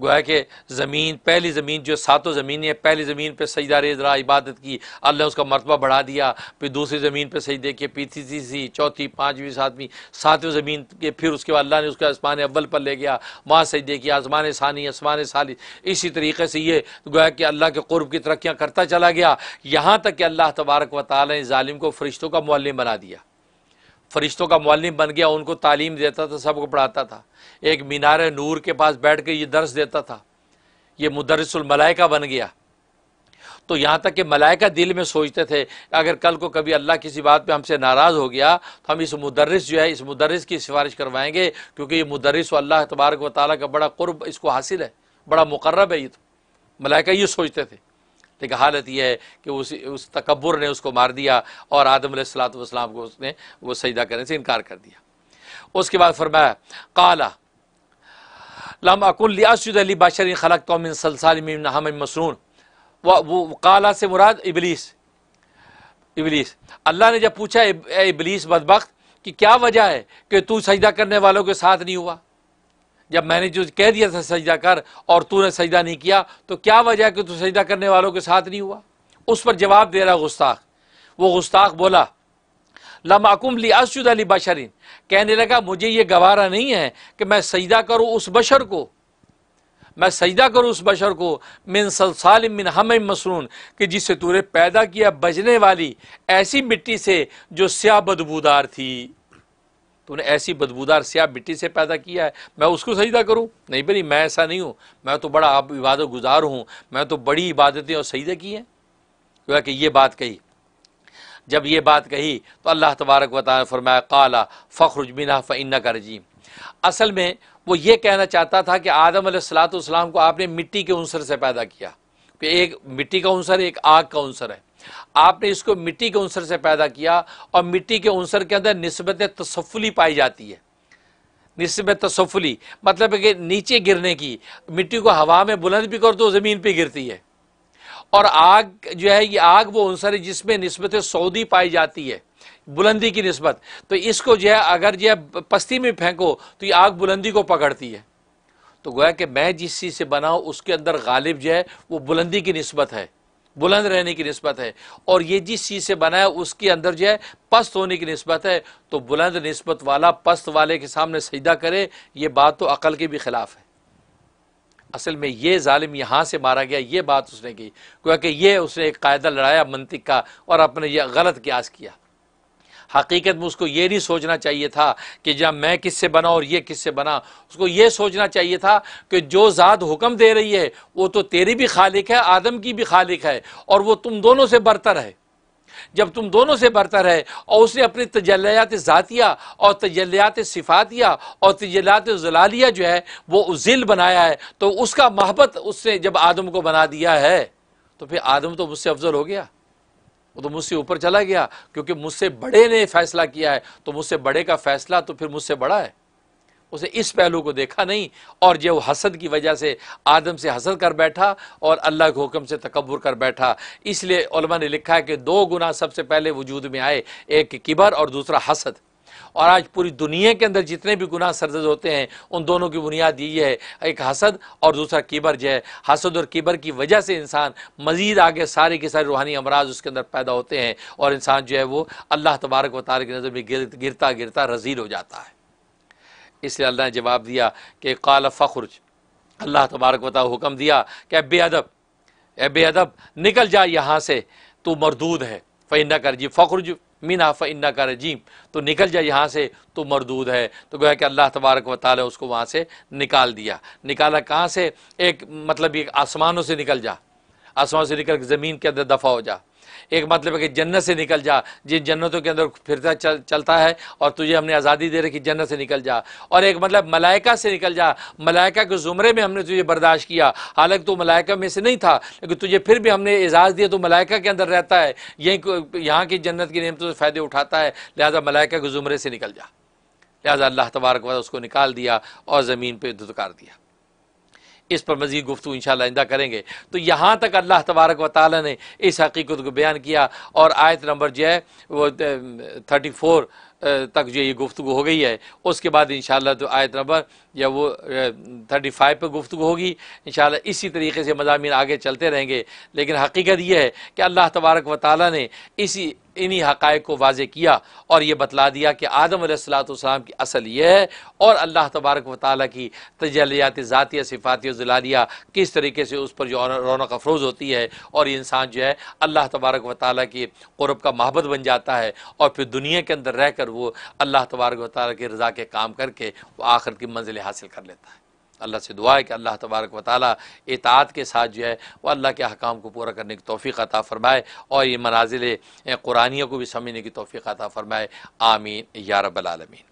गोया कि ज़मीन पहली ज़मीन जो सातों ज़मीन है पहली ज़मीन पर सजदार इजरा इबादत की अल्लाह उसका मरतबा बढ़ा दिया फिर दूसरी ज़मीन पर सजदे किए फिर तीसरी चौथी पाँचवीं सातवीं सातवीं ज़मीन के फिर उसके बाद अल्लाह ने उसका आसमान अव्वल पर ले गया वहाँ सजदे किया आसमान सानी आसमान साली इसी तरीके से ये गोया कि अल्लाह के क़ुरब की तरक्याँ करता चला गया यहाँ तक कि अल्लाह तबारक व ताली ने ालिम को फरिश्तों का मुआलम बना दिया फरिश्तों का मालिम बन गया उनको तालीम देता था सबको पढ़ाता था एक मीनार नूर के पास बैठ के ये दर्श देता था ये मुदरसमलाइका बन गया तो यहाँ तक कि मलाइका दिल में सोचते थे अगर कल को कभी अल्लाह किसी बात पे हमसे नाराज़ हो गया तो हम इस मुदरस जो है इस मुदरस की सिफारिश करवाएंगे क्योंकि ये मुदरस अल्लाह तबारक व ताली का बड़ा कुर्ब इसको हासिल है बड़ा मुकर्रब है ये तो मलाइका ये सोचते थे लेकिन हालत यह है कि उस उस तकबर ने उसको मार दिया और आदम सलाम को उसने वो सजदा करने से इनकार कर दिया उसके बाद फरमाया काला लम अकुल्लियासद अली बाशर खलक तो मिन हम मसरून व वो काला से मुराद इबलीस इबलीस अल्लाह ने जब पूछा इबलीस बदबक कि क्या वजह है कि तू सजदा करने वालों के साथ नहीं हुआ जब मैंने जो कह दिया था सजदा कर और तूने सजदा नहीं किया तो क्या वजह है कि तू सजदा करने वालों के साथ नहीं हुआ उस पर जवाब दे रहा गुस्ताख वो गुस्ताख बोला लमाकुम ली असुद अली बशरिन कहने लगा मुझे ये गवारा नहीं है कि मैं सजदा करूँ उस बशर को मैं सजदा करूँ उस बशर को मिन सलसाल मिन हम मसरून कि जिससे तूने पैदा किया बजने वाली ऐसी मिट्टी से जो स्या बदबूदार थी तूने ऐसी बदबूदार स्याह मिट्टी से पैदा किया है मैं उसको सजदा करूँ नहीं बनी मैं ऐसा नहीं हूँ मैं तो बड़ा आप इबादत गुजार हूँ मैं तो बड़ी इबादतें और सजदे की हैं क्योंकि कि ये बात कही जब ये बात कही तो अल्लाह तबारक वाल फरमाया काला फ़खरजमिन फ़िन्ना का रजीम असल में वो ये कहना चाहता था कि आदम सलाम को आपने मिट्टी के अंसर से पैदा किया कि एक मिट्टी का अंसर एक आग का अंसर है आपने इसको मिट्टी के उनसर से पैदा किया और मिट्टी के उनसर के अंदर नस्बत तसफुली पाई जाती है नस्बत तसफुली मतलब कि नीचे गिरने की मिट्टी को हवा में बुलंद भी कर दो ज़मीन पर गिरती है और आग जो है ये आग वो अंसर है जिसमें नस्बत सऊदी पाई जाती है बुलंदी की नस्बत तो इसको जो है अगर जो है पस्ती में फेंको तो ये आग बुलंदी को पकड़ती है तो गोया कि मैं जिस चीज़ से बनाऊँ उसके अंदर गालिब जो है वो बुलंदी की नस्बत है बुलंद रहने की नस्बत है और ये जिस चीज़ से बना है उसके अंदर जो है पस्त होने की नस्बत है तो बुलंद नस्बत वाला पस्त वाले के सामने सजदा करे ये बात तो अकल के भी ख़िलाफ़ है असल में ये ालिम यहाँ से मारा गया ये बात उसने की क्योंकि ये उसने एक कायदा लड़ाया मंतिक का और अपने यह गलत क्यास किया हकीकत में उसको ये नहीं सोचना चाहिए था कि जब मैं किससे बना और ये किससे बना उसको ये सोचना चाहिए था कि जो ज़ात हुक्म दे रही है वो तो तेरी भी खालिक है आदम की भी खालिक है और वो तुम दोनों से बरतर है जब तुम दोनों से बरतर है और उसने अपनी तजलियात ज़ातिया और तजलियात सिफातिया और तजलियात जलालिया जो है वो जिल बनाया है तो उसका महबत उसने जब आदम को बना दिया है तो फिर आदम तो मुझसे अफजल हो गया वो तो मुझसे ऊपर चला गया क्योंकि मुझसे बड़े ने फैसला किया है तो मुझसे बड़े का फैसला तो फिर मुझसे बड़ा है उसे इस पहलू को देखा नहीं और जो हसद की वजह से आदम से हसद कर बैठा और अल्लाह के हुक्म से तकबर कर बैठा इसलिए ने लिखा है कि दो गुना सबसे पहले वजूद में आए एक किबर और दूसरा हसद और आज पूरी दुनिया के अंदर जितने भी गुनाह सरजद होते हैं उन दोनों की बुनियाद यही है एक हसद और दूसरा कीबर जो है हसद और कीबर की वजह से इंसान मज़ीद आगे सारे के सारे रूहानी अमराज उसके अंदर पैदा होते हैं और इंसान जो है वो अल्लाह तबारक व तार की नज़र में गिर, गिरता गिरता रजील हो जाता है इसलिए अल्लाह ने जवाब दिया कि काल फ़खरज अल्लाह तबारक वाल हुक्म दिया कि अब बेअदब ए बेअदब निकल जा यहाँ से तो मरदूद है फ़ैन कर जी फ़खरज मिन हाफ़ इन्ना का रजीम तो निकल जाए यहाँ से तो मरदूद है तो गोया कि अल्लाह तबारक व ताली उसको वहाँ से निकाल दिया निकाला कहाँ से एक मतलब एक आसमानों से निकल जा आसमानों से निकल ज़मीन के अंदर दफ़ा हो जा एक मतलब है कि जन्नत से निकल जा जिन जन्नतों के अंदर फिरता चल, चलता है और तुझे हमने आज़ादी दे रखी जन्नत से निकल जा और एक मतलब मलाइका से निकल जा मलाइका के ज़ुमरे में हमने तुझे बर्दाश्त किया हालांकि तू मलाइका में से नहीं था लेकिन तुझे फिर भी हमने एजाज़ दिया तो मलाइका के अंदर रहता है यहीं यहाँ की जन्नत की नियमतों से फ़ायदे उठाता है लिहाजा मलाइका के ज़ुमरे से निकल जा लिहाजा अल्लाह तबारक वाला उसको निकाल दिया और ज़मीन पर धुतकार दिया इस पर मज़ीद गुफ्तु इन आइंदा करेंगे तो यहाँ तक अल्लाह तबारक व ताली ने इस हकीकत को बयान किया और आयत नंबर जो है वो थर्टी फोर तक जो ये गुफ्तु हो गई है उसके बाद इन तो आयत नंबर या वो थर्टी फाइव पर गुफ्तु होगी इन इसी तरीके से मजामी आगे चलते रहेंगे लेकिन हकीकत यह है कि अल्लाह तबारक व ताली ने इसी इन्हीं हक़ को वाज किया और ये बतला दिया कि आदम सलाम की असल ये है और अल्लाह तबारक व ताली की तजलियात ज़ातिया सिफातिया जलालिया किस तरीके से उस पर जो रौनक अफरोज़ होती है और ये इंसान जो है अल्लाह तबारक व ताली की क़ुरब का महबत बन जाता है और फिर दुनिया के अंदर रह कर वो अल्लाह तबारक व ताली की रजा के काम करके वह आखिर की मंजिल पहले हासिल कर लेता है अल्लाह से दुआ है कि अल्लाह तबारक व ताली एतात के साथ जो है वो अल्लाह के अहकाम को पूरा करने की तोफ़ी अता फ़रमाए और ये मनाजिल कुरानियों को भी समझने की तोफ़ी अता फ़रमाए आमीन या रबालमीन